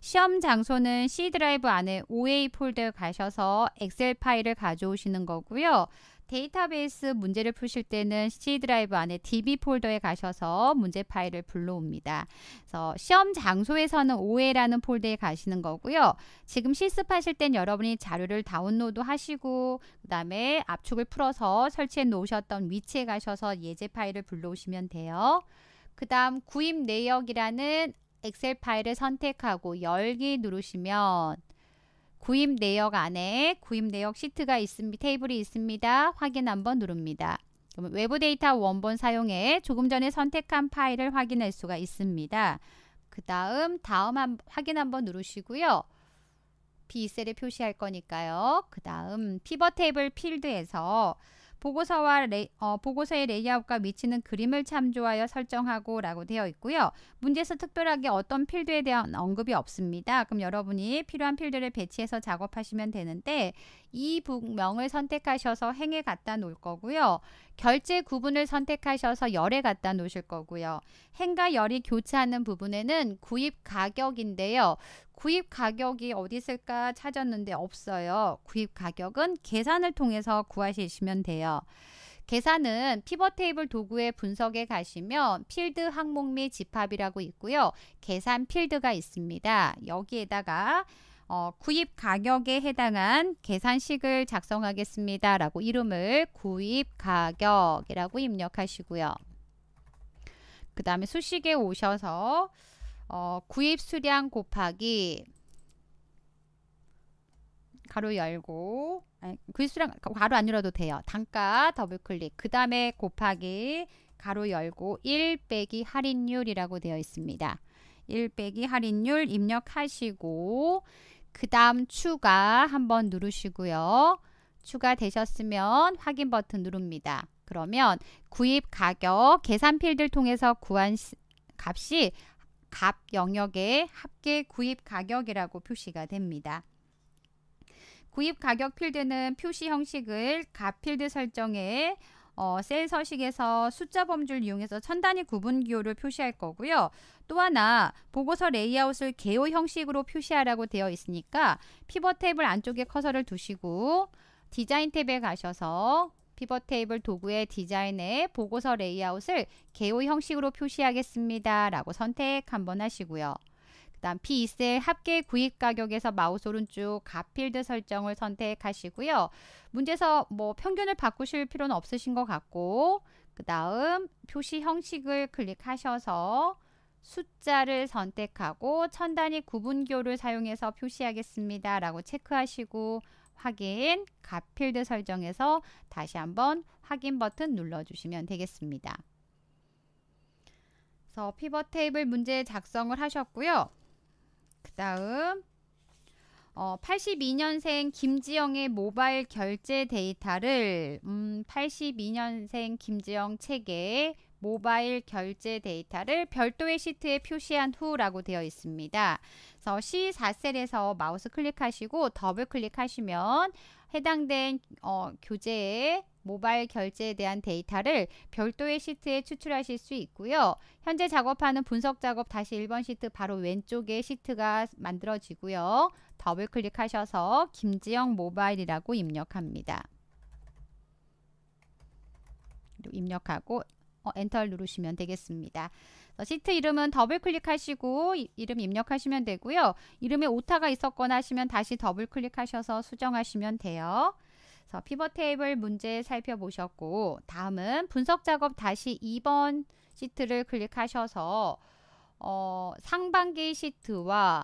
S1: 시험 장소는 C 드라이브 안에 OA 폴더에 가셔서 엑셀 파일을 가져오시는 거고요. 데이터베이스 문제를 푸실 때는 C 드라이브 안에 DB 폴더에 가셔서 문제 파일을 불러옵니다. 그래서 시험 장소에서는 OA라는 폴더에 가시는 거고요. 지금 실습하실 땐 여러분이 자료를 다운로드 하시고 그 다음에 압축을 풀어서 설치해 놓으셨던 위치에 가셔서 예제 파일을 불러오시면 돼요. 그 다음 구입 내역이라는 엑셀 파일을 선택하고 열기 누르시면 구입 내역 안에 구입 내역 시트가 있습니다. 테이블이 있습니다. 확인 한번 누릅니다. 그러 외부 데이터 원본 사용해 조금 전에 선택한 파일을 확인할 수가 있습니다. 그 다음 다음 한, 확인 한번 누르시고요. B 셀에 표시할 거니까요. 그 다음 피벗 테이블 필드에서 보고서와 레, 어, 보고서의 레이아웃과 위치는 그림을 참조하여 설정하고 라고 되어 있고요. 문제에서 특별하게 어떤 필드에 대한 언급이 없습니다. 그럼 여러분이 필요한 필드를 배치해서 작업하시면 되는데 이 북명을 선택하셔서 행에 갖다 놓을 거고요. 결제 구분을 선택하셔서 열에 갖다 놓으실 거고요. 행과 열이 교차하는 부분에는 구입 가격인데요. 구입 가격이 어디 있을까 찾았는데 없어요. 구입 가격은 계산을 통해서 구하시면 돼요. 계산은 피벗 테이블 도구의 분석에 가시면 필드 항목 및 집합이라고 있고요. 계산 필드가 있습니다. 여기에다가 어, 구입 가격에 해당한 계산식을 작성하겠습니다. 라고 이름을 구입 가격이라고 입력하시고요. 그 다음에 수식에 오셔서 어, 구입 수량 곱하기 가로 열고 아니, 구입 수량 가로 안 열어도 돼요. 단가 더블 클릭 그 다음에 곱하기 가로 열고 1 빼기 할인율이라고 되어 있습니다. 1 빼기 할인율 입력하시고 그 다음 추가 한번 누르시고요. 추가되셨으면 확인 버튼 누릅니다. 그러면 구입 가격 계산 필드를 통해서 구한 값이 값 영역에 합계 구입 가격이라고 표시가 됩니다. 구입 가격 필드는 표시 형식을 값 필드 설정에 어, 셀 서식에서 숫자 범주를 이용해서 천 단위 구분 기호를 표시할 거고요. 또 하나 보고서 레이아웃을 개요 형식으로 표시하라고 되어 있으니까 피벗 테이블 안쪽에 커서를 두시고 디자인 탭에 가셔서 피벗 테이블 도구의 디자인에 보고서 레이아웃을 개요 형식으로 표시하겠습니다. 라고 선택 한번 하시고요. 그다음 P2셀 e 합계 구입 가격에서 마우스 오른쪽 가필드 설정을 선택하시고요. 문제에서 뭐 평균을 바꾸실 필요는 없으신 것 같고 그다음 표시 형식을 클릭하셔서 숫자를 선택하고 천 단위 구분교를 사용해서 표시하겠습니다. 라고 체크하시고 확인, 가필드 설정에서 다시 한번 확인 버튼 눌러주시면 되겠습니다. 그래서 피벗 테이블 문제 작성을 하셨고요. 그 다음 어, 82년생 김지영의 모바일 결제 데이터를 음, 82년생 김지영 책에 모바일 결제 데이터를 별도의 시트에 표시한 후라고 되어 있습니다. 그래서 C4셀에서 마우스 클릭하시고 더블 클릭하시면 해당된 어, 교재의 모바일 결제에 대한 데이터를 별도의 시트에 추출하실 수 있고요. 현재 작업하는 분석 작업 다시 1번 시트 바로 왼쪽에 시트가 만들어지고요. 더블 클릭하셔서 김지영 모바일이라고 입력합니다. 입력하고 어, 엔터를 누르시면 되겠습니다. 어, 시트 이름은 더블 클릭하시고 이름 입력하시면 되고요. 이름에 오타가 있었거나 하시면 다시 더블 클릭하셔서 수정하시면 돼요. 그래서 피벗 테이블 문제 살펴보셨고 다음은 분석 작업 다시 2번 시트를 클릭하셔서 어, 상반기 시트와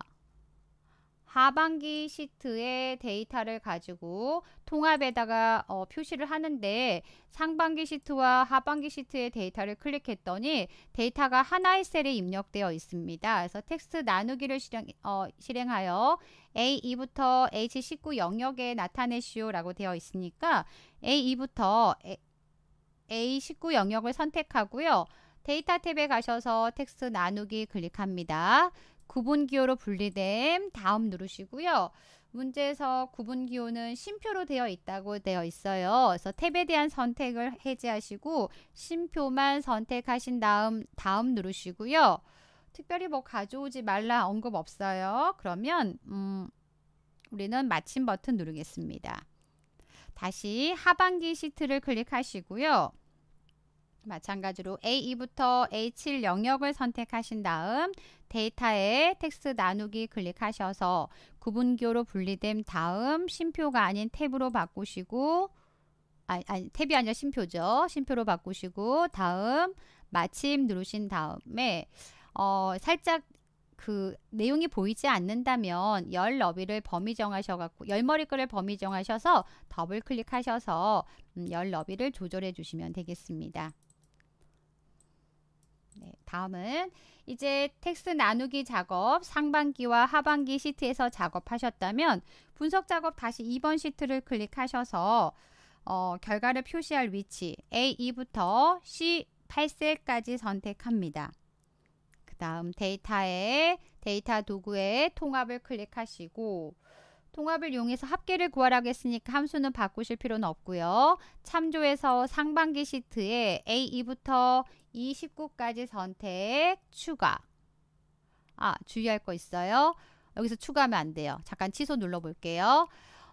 S1: 하반기 시트의 데이터를 가지고 통합에다가 어, 표시를 하는데 상반기 시트와 하반기 시트의 데이터를 클릭했더니 데이터가 하나의 셀에 입력되어 있습니다. 그래서 텍스트 나누기를 실행, 어, 실행하여 A2부터 H19 영역에 나타내시오라고 되어 있으니까 A2부터 A, A19 영역을 선택하고요. 데이터 탭에 가셔서 텍스트 나누기 클릭합니다. 구분 기호로 분리됨 다음 누르시고요. 문제에서 구분 기호는 심표로 되어 있다고 되어 있어요. 그래서 탭에 대한 선택을 해제하시고 심표만 선택하신 다음 다음 누르시고요. 특별히 뭐 가져오지 말라 언급 없어요. 그러면 음, 우리는 마침 버튼 누르겠습니다. 다시 하반기 시트를 클릭하시고요. 마찬가지로 A2부터 A7 영역을 선택하신 다음 데이터에 텍스트 나누기 클릭하셔서 구분기로 분리된 다음 심표가 아닌 탭으로 바꾸시고 아니, 아니 탭이 아니라 심표죠. 심표로 바꾸시고 다음 마침 누르신 다음에 어, 살짝 그 내용이 보이지 않는다면 열 너비를 범위 정하셔갖고 열 머리글을 범위 정하셔서 더블 클릭하셔서 음, 열 너비를 조절해 주시면 되겠습니다. 네, 다음은 이제 텍스 트 나누기 작업 상반기와 하반기 시트에서 작업하셨다면 분석 작업 다시 2번 시트를 클릭하셔서 어, 결과를 표시할 위치 A2부터 C8셀까지 선택합니다. 그 다음 데이터에 데이터 도구에 통합을 클릭하시고 통합을 이용해서 합계를 구하라고 했으니까 함수는 바꾸실 필요는 없고요. 참조해서 상반기 시트에 A2부터 29까지 선택 추가 아 주의할 거 있어요 여기서 추가하면 안 돼요 잠깐 취소 눌러 볼게요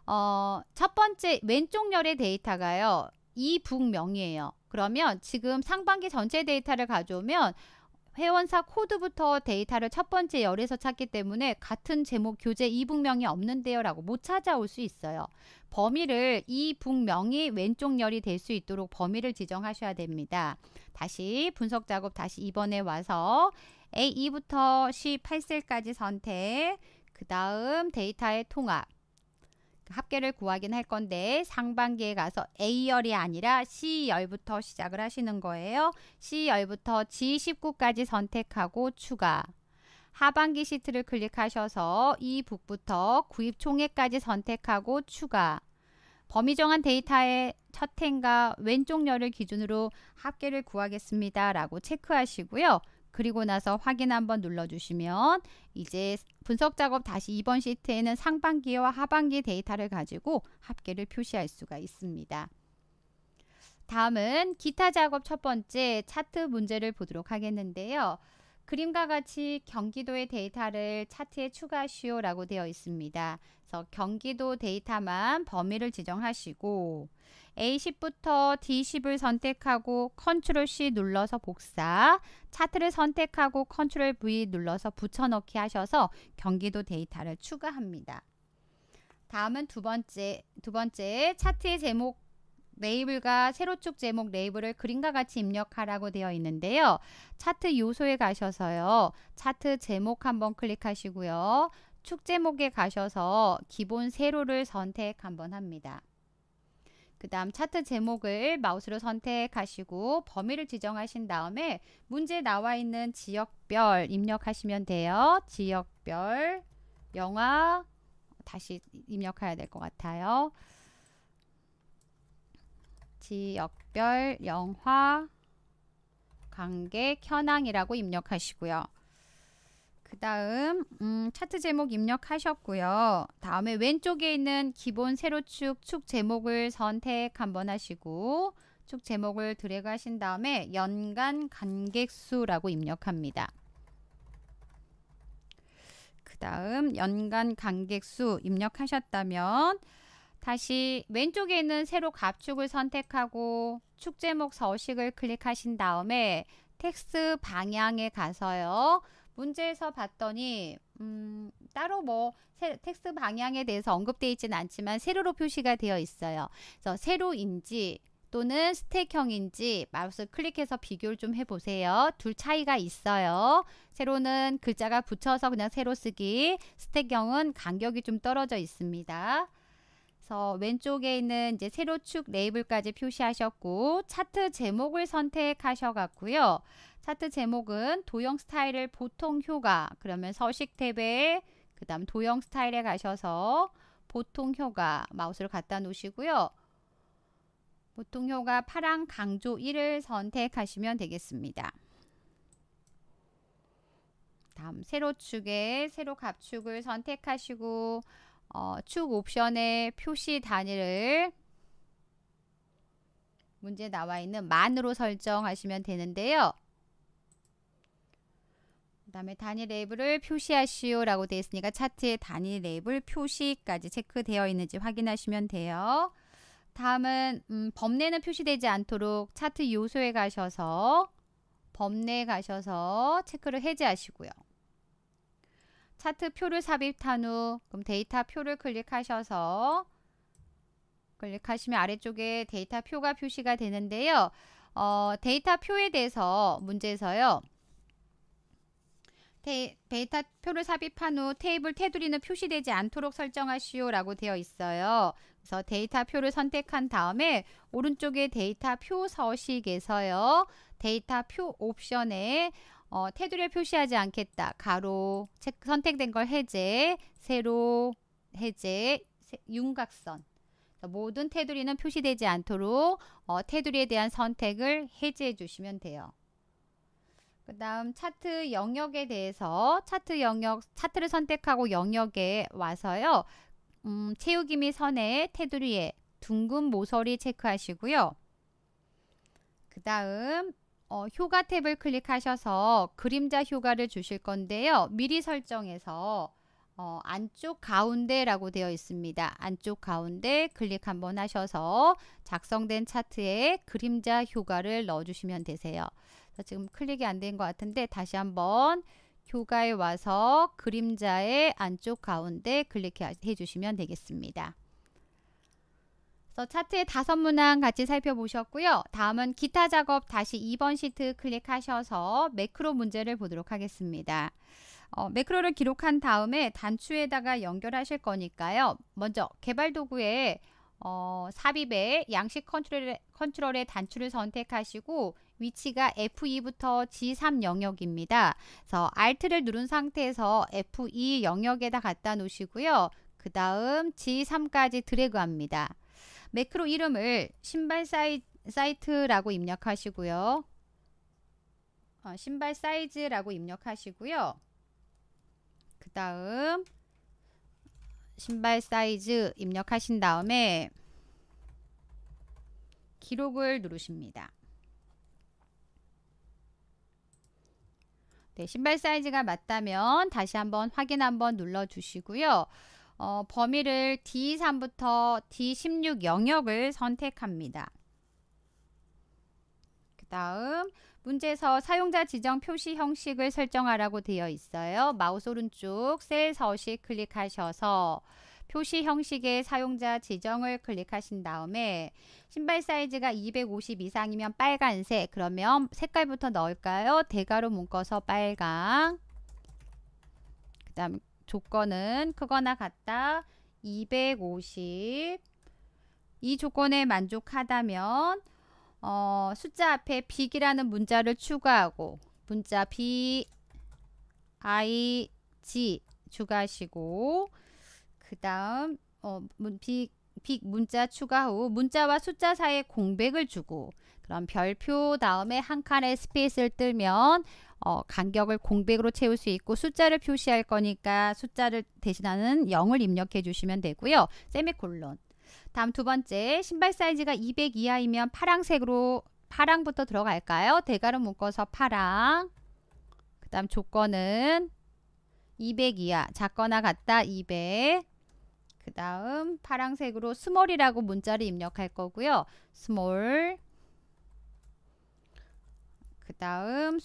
S1: 어, 첫 번째 왼쪽 열의 데이터가요 이북명이에요 그러면 지금 상반기 전체 데이터를 가져오면 회원사 코드부터 데이터를 첫 번째 열에서 찾기 때문에 같은 제목 교재 이북명이 없는데요 라고 못 찾아올 수 있어요. 범위를 이북명이 왼쪽 열이 될 수 있도록 범위를 지정하셔야 됩니다. 다시 분석 작업 다시 이번에 와서 A2부터 C8셀까지 선택 그 다음 데이터의 통합 합계를 구하긴 할 건데 상반기에 가서 A열이 아니라 C열부터 시작을 하시는 거예요. C열부터 G19까지 선택하고 추가. 하반기 시트를 클릭하셔서 이 북부터 구입 총액까지 선택하고 추가. 범위 정한 데이터의 첫 행과 왼쪽 열을 기준으로 합계를 구하겠습니다. 라고 체크하시고요. 그리고 나서 확인 한번 눌러주시면 이제 분석 작업 다시 2번 시트에는 상반기와 하반기 데이터를 가지고 합계를 표시할 수가 있습니다. 다음은 기타 작업 첫 번째 차트 문제를 보도록 하겠는데요. 그림과 같이 경기도의 데이터를 차트에 추가하시오 라고 되어 있습니다. 그래서 경기도 데이터만 범위를 지정하시고 A10부터 D10을 선택하고 컨트롤 C 눌러서 복사 차트를 선택하고 컨트롤 V 눌러서 붙여넣기 하셔서 경기도 데이터를 추가합니다. 다음은 두 번째, 두 번째 차트의 제목 레이블과 세로축 제목 레이블을 그림과 같이 입력하라고 되어 있는데요. 차트 요소에 가셔서요. 차트 제목 한번 클릭하시고요. 축 제목에 가셔서 기본 세로를 선택 한번 합니다. 그 다음 차트 제목을 마우스로 선택하시고 범위를 지정하신 다음에 문제 나와 있는 지역별 입력하시면 돼요. 지역별 영화 다시 입력해야 될 것 같아요. 지역별 영화 관객 현황이라고 입력하시고요. 그 다음 음, 차트 제목 입력하셨고요. 다음에 왼쪽에 있는 기본 세로축 축 제목을 선택 한번 하시고 축 제목을 드래그 하신 다음에 연간 관객수라고 입력합니다. 그 다음 연간 관객수 입력하셨다면 다시 왼쪽에 있는 세로 갑축을 선택하고 축 제목 서식을 클릭하신 다음에 텍스트 방향에 가서요. 문제에서 봤더니 음, 따로 뭐 텍스트 방향에 대해서 언급되어 있진 않지만 세로로 표시가 되어 있어요. 그래서 세로인지 또는 스택형인지 마우스 클릭해서 비교를 좀 해보세요. 둘 차이가 있어요. 세로는 글자가 붙여서 그냥 세로 쓰기, 스택형은 간격이 좀 떨어져 있습니다. 그서 왼쪽에 있는 이제 세로축 레이블까지 표시하셨고 차트 제목을 선택하셔갖고요. 차트 제목은 도형 스타일을 보통 효과 그러면 서식 탭에 그 다음 도형 스타일에 가셔서 보통 효과 마우스를 갖다 놓으시고요. 보통 효과 파랑 강조 1을 선택하시면 되겠습니다. 다음 세로축에 세로 갑축을 선택하시고 어, 축 옵션의 표시 단위를 문제 나와 있는 만으로 설정하시면 되는데요. 그 다음에 단위 레이블을 표시하시오 라고 되어 있으니까 차트에 단위 레이블 표시까지 체크되어 있는지 확인하시면 돼요. 다음은 음, 범례는 표시되지 않도록 차트 요소에 가셔서 범례에 가셔서 체크를 해제하시고요. 차트 표를 삽입한 후 그럼 데이터 표를 클릭하셔서 클릭하시면 아래쪽에 데이터 표가 표시가 되는데요. 어, 데이터 표에 대해서 문제에서요. 데, 이터 표를 삽입한 후 테이블 테두리는 표시되지 않도록 설정하시오 라고 되어 있어요. 그래서 데이터 표를 선택한 다음에 오른쪽에 데이터 표 서식에서요. 데이터 표 옵션에 어, 테두리를 표시하지 않겠다. 가로 선택된 걸 해제, 세로 해제, 윤곽선. 모든 테두리는 표시되지 않도록 어, 테두리에 대한 선택을 해제해 주시면 돼요. 그 다음 차트 영역에 대해서 차트 영역, 차트를 선택하고 영역에 와서요. 음, 채우기 및 선의 테두리에 둥근 모서리 체크하시고요. 그 다음 어, 효과 탭을 클릭하셔서 그림자 효과를 주실 건데요. 미리 설정해서 어, 안쪽 가운데라고 되어 있습니다. 안쪽 가운데 클릭 한번 하셔서 작성된 차트에 그림자 효과를 넣어주시면 되세요. 지금 클릭이 안 된 것 같은데 다시 한번 효과에 와서 그림자의 안쪽 가운데 클릭해 주시면 되겠습니다. 그래서 차트의 다섯 문항 같이 살펴보셨고요. 다음은 기타 작업 다시 2번 시트 클릭하셔서 매크로 문제를 보도록 하겠습니다. 어, 매크로를 기록한 다음에 단추에다가 연결하실 거니까요. 먼저 개발 도구에 어, 삽입에 양식 컨트롤, 컨트롤의 단추를 선택하시고 위치가 F2부터 G3 영역입니다. 그래서 Alt를 누른 상태에서 F2 e 영역에다 갖다 놓으시고요. 그 다음 G3까지 드래그합니다. 매크로 이름을 신발 사이, 사이트라고 입력하시고요. 어, 신발 사이즈라고 입력하시고요. 그 다음 신발 사이즈 입력하신 다음에 기록을 누르십니다. 네, 신발 사이즈가 맞다면 다시 한번 확인 한번 눌러 주시고요. 어, 범위를 D3부터 D16 영역을 선택합니다. 그 다음 문제에서 사용자 지정 표시 형식을 설정하라고 되어 있어요. 마우스 오른쪽 셀 서식 클릭하셔서 표시 형식의 사용자 지정을 클릭하신 다음에 신발 사이즈가 250 이상이면 빨간색 그러면 색깔부터 넣을까요? 대가로 묶어서 빨강 그 다음 조건은 크거나 같다 250이 조건에 만족하다면 어, 숫자 앞에 big이라는 문자를 추가하고 문자 b i g 추가하시고 그 다음 어, 문, 빅, 빅 문자 추가 후 문자와 숫자 사이에 공백을 주고 그럼 별표 다음에 한 칸의 스페이스를 뜨면 어, 간격을 공백으로 채울 수 있고 숫자를 표시할 거니까 숫자를 대신하는 0을 입력해 주시면 되고요. 세미콜론. 다음 두 번째 신발 사이즈가 200 이하이면 파랑색으로 파랑부터 들어갈까요? 대괄로 묶어서 파랑 그 다음 조건은 200 이하 작거나 같다 200그 다음 파랑색으로 스몰이라고 문자를 입력할 거고요. 스몰 그 다음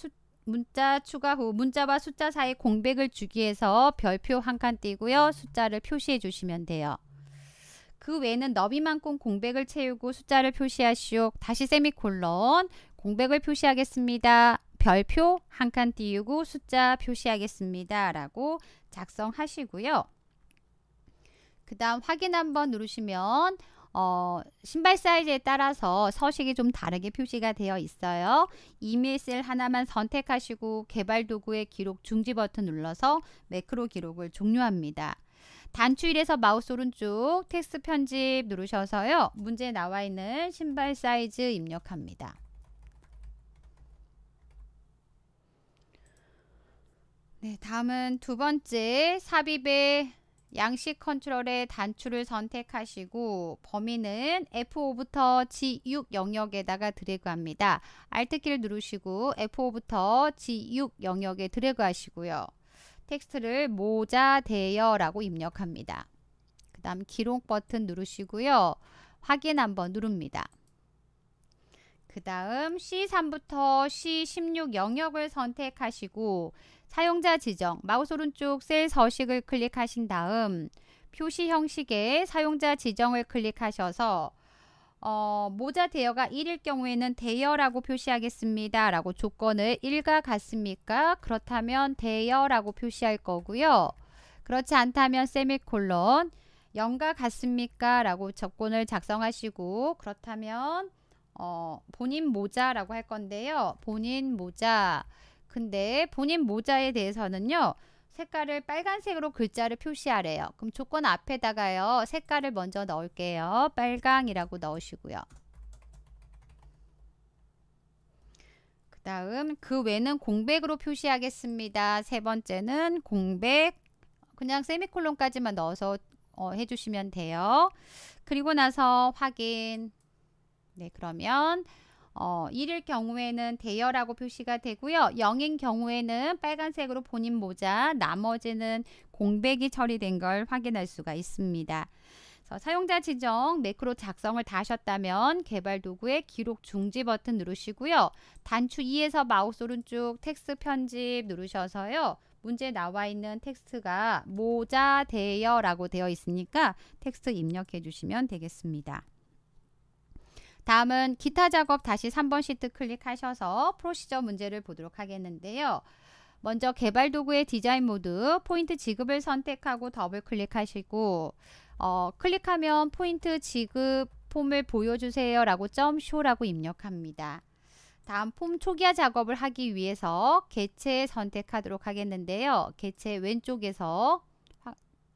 S1: 문자 추가 후 문자와 숫자 사이 공백을 주기 위해서 별표 한 칸 띄고요. 숫자를 표시해 주시면 돼요. 그 외에는 너비만큼 공백을 채우고 숫자를 표시하시오. 다시 세미콜론 공백을 표시하겠습니다. 별표 한 칸 띄우고 숫자 표시하겠습니다. 라고 작성하시고요. 그 다음 확인 한번 누르시면 어, 신발 사이즈에 따라서 서식이 좀 다르게 표시가 되어 있어요. 이메일 셀 하나만 선택하시고 개발 도구의 기록 중지 버튼 눌러서 매크로 기록을 종료합니다. 단추일에서 마우스 오른쪽 텍스트 편집 누르셔서요. 문제에 나와 있는 신발 사이즈 입력합니다. 네, 다음은 두 번째 삽입의 양식 컨트롤의 단추를 선택하시고 범위는 F5부터 G6 영역에다가 드래그합니다. Alt키를 누르시고 F5부터 G6 영역에 드래그하시고요. 텍스트를 모자 대여라고 입력합니다. 그 다음 기록 버튼 누르시고요. 확인 한번 누릅니다. 그 다음 C3부터 C16 영역을 선택하시고 사용자 지정, 마우스 오른쪽 셀 서식을 클릭하신 다음 표시 형식의 사용자 지정을 클릭하셔서 어, 모자 대여가 1일 경우에는 대여라고 표시하겠습니다. 라고 조건을 1과 같습니까? 그렇다면 대여라고 표시할 거고요. 그렇지 않다면 세미콜론 0과 같습니까? 라고 조건을 작성하시고 그렇다면 어, 본인 모자라고 할 건데요. 본인 모자 근데 본인 모자에 대해서는요. 색깔을 빨간색으로 글자를 표시하래요. 그럼 조건 앞에다가요. 색깔을 먼저 넣을게요. 빨강이라고 넣으시고요. 그 다음 그 외는 공백으로 표시하겠습니다. 세 번째는 공백 그냥 세미콜론까지만 넣어서 어, 해주시면 돼요. 그리고 나서 확인 네 그러면 어, 1일 경우에는 대여라고 표시가 되고요. 0인 경우에는 빨간색으로 본인 모자, 나머지는 공백이 처리된 걸 확인할 수가 있습니다. 사용자 지정 매크로 작성을 다 하셨다면 개발 도구의 기록 중지 버튼 누르시고요. 단추 2에서 마우스 오른쪽 텍스트 편집 누르셔서요. 문제 나와 있는 텍스트가 모자 대여라고 되어 있으니까 텍스트 입력해 주시면 되겠습니다. 다음은 기타 작업 다시 3번 시트 클릭하셔서 프로시저 문제를 보도록 하겠는데요. 먼저 개발 도구의 디자인 모드 포인트 지급을 선택하고 더블 클릭하시고 어, 클릭하면 포인트 지급 폼을 보여주세요 라고 점쇼라고 입력합니다. 다음 폼 초기화 작업을 하기 위해서 개체 선택하도록 하겠는데요. 개체 왼쪽에서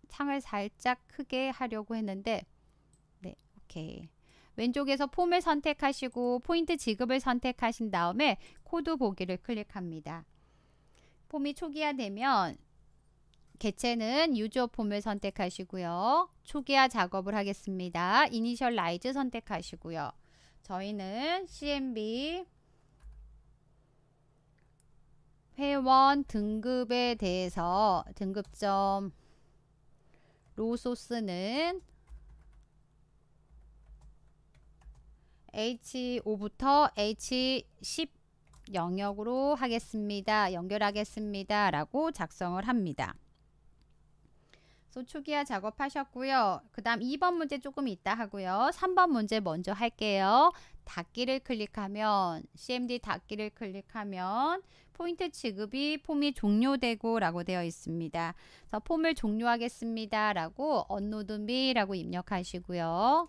S1: 창을 살짝 크게 하려고 했는데 네, 오케이. 왼쪽에서 폼을 선택하시고 포인트 지급을 선택하신 다음에 코드 보기를 클릭합니다. 폼이 초기화되면 개체는 유저 폼을 선택하시고요. 초기화 작업을 하겠습니다. 이니셜 라이즈 선택하시고요. 저희는 CMB 회원 등급에 대해서 등급점 로 소스는 H5부터 H10 영역으로 하겠습니다. 연결하겠습니다. 라고 작성을 합니다. 소 초기화 작업하셨고요. 그 다음 2번 문제 조금 있다 하고요. 3번 문제 먼저 할게요. 닫기를 클릭하면 CMD 닫기를 클릭하면 포인트 취급이 폼이 종료되고 라고 되어 있습니다. 그래서 폼을 종료하겠습니다. 라고 언노드 미라고 입력하시고요.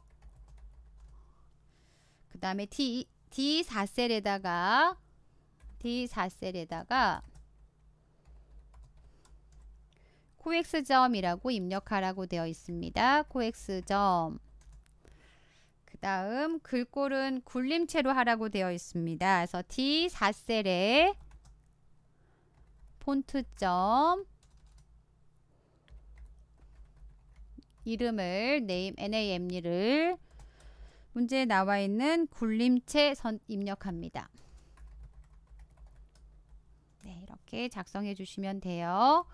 S1: 그 다음에 D, D4셀에다가 D4셀에다가 코엑스점이라고 입력하라고 되어 있습니다. 코엑스점 그 다음 글꼴은 굴림체로 하라고 되어 있습니다. 그래서 D4셀에 폰트점 이름을 name nam를 문제에 나와 있는 굴림체 선 입력합니다. 네, 이렇게 작성해 주시면 돼요.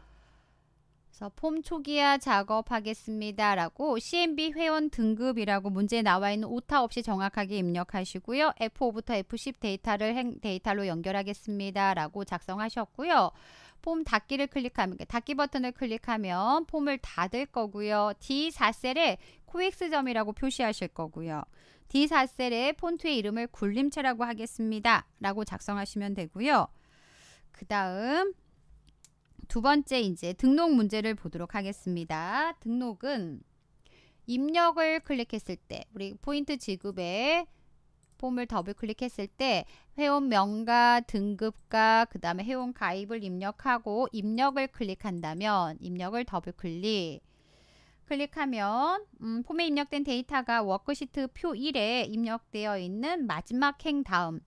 S1: 그래서 폼 초기화 작업하겠습니다. 라고 CMB 회원 등급이라고 문제에 나와 있는 오타 없이 정확하게 입력하시고요. F5부터 F10 데이터를 데이터로 연결하겠습니다. 라고 작성하셨고요. 폼 닫기를 클릭하면 그러니까 닫기 버튼을 클릭하면 폼을 닫을 거고요. D4셀에 코엑스점이라고 표시하실 거고요. D4셀에 폰트의 이름을 굴림체라고 하겠습니다. 라고 작성하시면 되고요. 그 다음 두 번째 이제 등록 문제를 보도록 하겠습니다. 등록은 입력을 클릭했을 때 우리 포인트 지급에 폼을 더블 클릭했을 때 회원명과 등급과 그 다음에 회원 가입을 입력하고 입력을 클릭한다면 입력을 더블 클릭 클릭하면 음, 폼에 입력된 데이터가 워크시트 표 1에 입력되어 있는 마지막 행 다음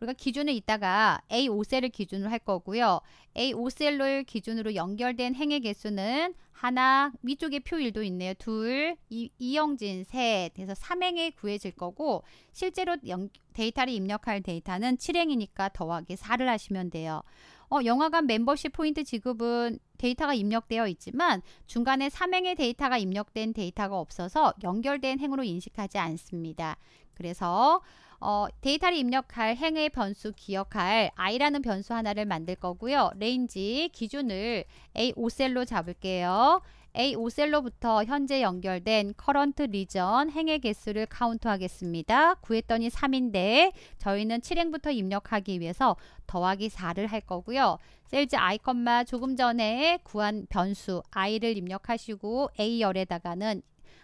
S1: 우리가 기준을 이따가 A5셀을 기준으로 할 거고요. A5셀을 기준으로 연결된 행의 개수는 하나 위쪽에 표일도 있네요. 둘, 이, 이영진 셋 해서 삼행에 구해질 거고 실제로 연, 데이터를 입력할 데이터는 칠행이니까 더하기 사를 하시면 돼요. 어, 영화관 멤버십 포인트 지급은 데이터가 입력되어 있지만 중간에 삼행의 데이터가 입력된 데이터가 없어서 연결된 행으로 인식하지 않습니다. 그래서 어, 데이터를 입력할 행의 변수 기억할 i라는 변수 하나를 만들 거고요. 레인지 기준을 A5셀로 잡을게요. A5셀로부터 현재 연결된 커런트 리전 행의 개수를 카운트하겠습니다. 구했더니 3인데 저희는 7행부터 입력하기 위해서 더하기 4를 할 거고요. 셀즈 i, 조금 전에 구한 변수 i를 입력하시고 A열에다가는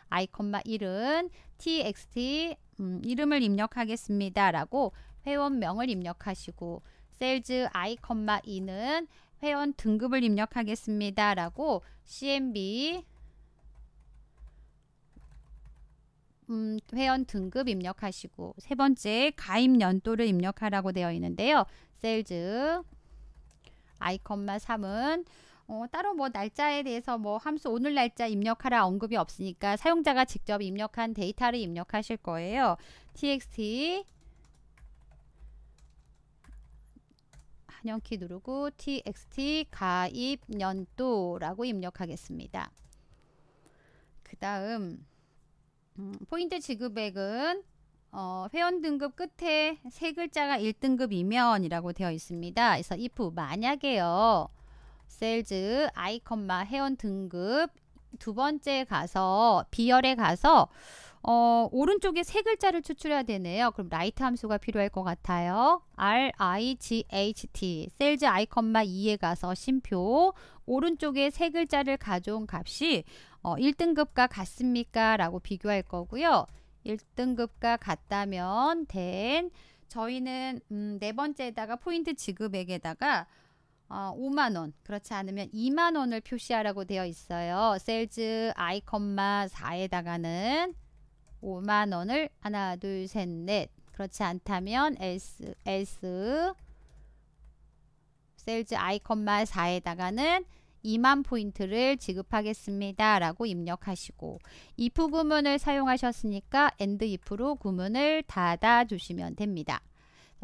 S1: i, 1은 txt 음, 이름을 입력하겠습니다라고 회원명을 입력하시고 셀즈 i, 이는 회원 등급을 입력하겠습니다라고 CMB 음, 회원 등급 입력하시고 세 번째 가입 연도를 입력하라고 되어 있는데요. 셀즈 아 3은 어, 따로 뭐 날짜에 대해서 뭐 함수 오늘 날짜 입력하라 언급이 없으니까 사용자가 직접 입력한 데이터를 입력하실 거예요. txt 한영키 누르고 txt 가입 연도라고 입력하겠습니다. 그 다음 음, 포인트 지급액은 어, 회원 등급 끝에 세 글자가 1등급이면 이라고 되어 있습니다. 그래서 if 만약에요. 셀즈 아이컴마 회원 등급 두 번째 가서 비열에 가서 어, 오른쪽에 세 글자를 추출해야 되네요. 그럼 라이트 함수가 필요할 것 같아요. R I G H T 셀즈 아이컴마 2에 가서 심표 오른쪽에 세 글자를 가져온 값이 어, 1등급과 같습니까? 라고 비교할 거고요. 1등급과 같다면 된 저희는 음, 네 번째에다가 포인트 지급액에다가 어, 5만원 그렇지 않으면 2만원을 표시하라고 되어 있어요. 셀즈 아 4에다가는 5만원을 하나 둘셋넷 그렇지 않다면 else else 셀즈 아 4에다가는 2만 포인트를 지급하겠습니다. 라고 입력하시고 if 구문을 사용하셨으니까 and if로 구문을 닫아 주시면 됩니다.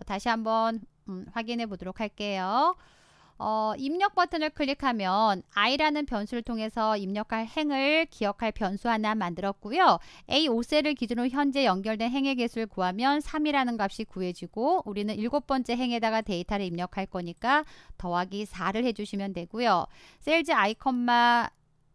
S1: 다시 한번 음, 확인해 보도록 할게요. 어, 입력 버튼을 클릭하면 i라는 변수를 통해서 입력할 행을 기억할 변수 하나 만들었고요. A5셀을 기준으로 현재 연결된 행의 개수를 구하면 3이라는 값이 구해지고 우리는 일곱 번째 행에다가 데이터를 입력할 거니까 더하기 4를 해주시면 되고요. 셀즈 아이컨마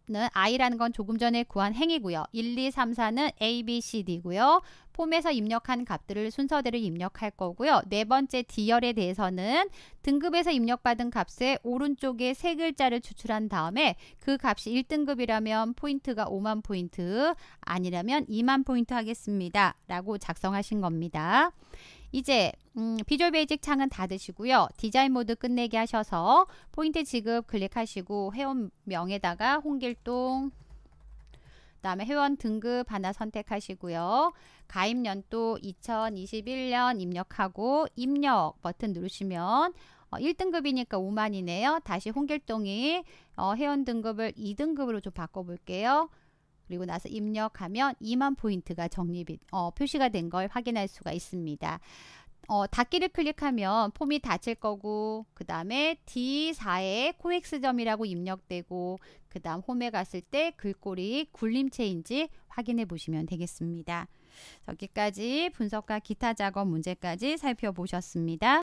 S1: 는 I라는 건 조금 전에 구한 행이고요. 1, 2, 3, 4는 A, B, C, D고요. 폼에서 입력한 값들을 순서대로 입력할 거고요. 네 번째 D열에 대해서는 등급에서 입력받은 값의 오른쪽에 세 글자를 추출한 다음에 그 값이 1등급이라면 포인트가 5만 포인트, 아니라면 2만 포인트 하겠습니다. 라고 작성하신 겁니다. 이제 음, 비주얼 베이직 창은 닫으시고요. 디자인 모드 끝내기 하셔서 포인트 지급 클릭하시고 회원명에다가 홍길동 그 다음에 회원 등급 하나 선택하시고요. 가입 연도 2021년 입력하고 입력 버튼 누르시면 어, 1등급이니까 5만이네요. 다시 홍길동이 어, 회원 등급을 2등급으로 좀 바꿔볼게요. 그리고 나서 입력하면 2만 포인트가 적립이 어, 표시가 된 걸 확인할 수가 있습니다. 어, 닫기를 클릭하면 폼이 닫힐 거고 그 다음에 D4에 코엑스점이라고 입력되고 그 다음 홈에 갔을 때 글꼴이 굴림체인지 확인해 보시면 되겠습니다. 여기까지 분석과 기타 작업 문제까지 살펴보셨습니다.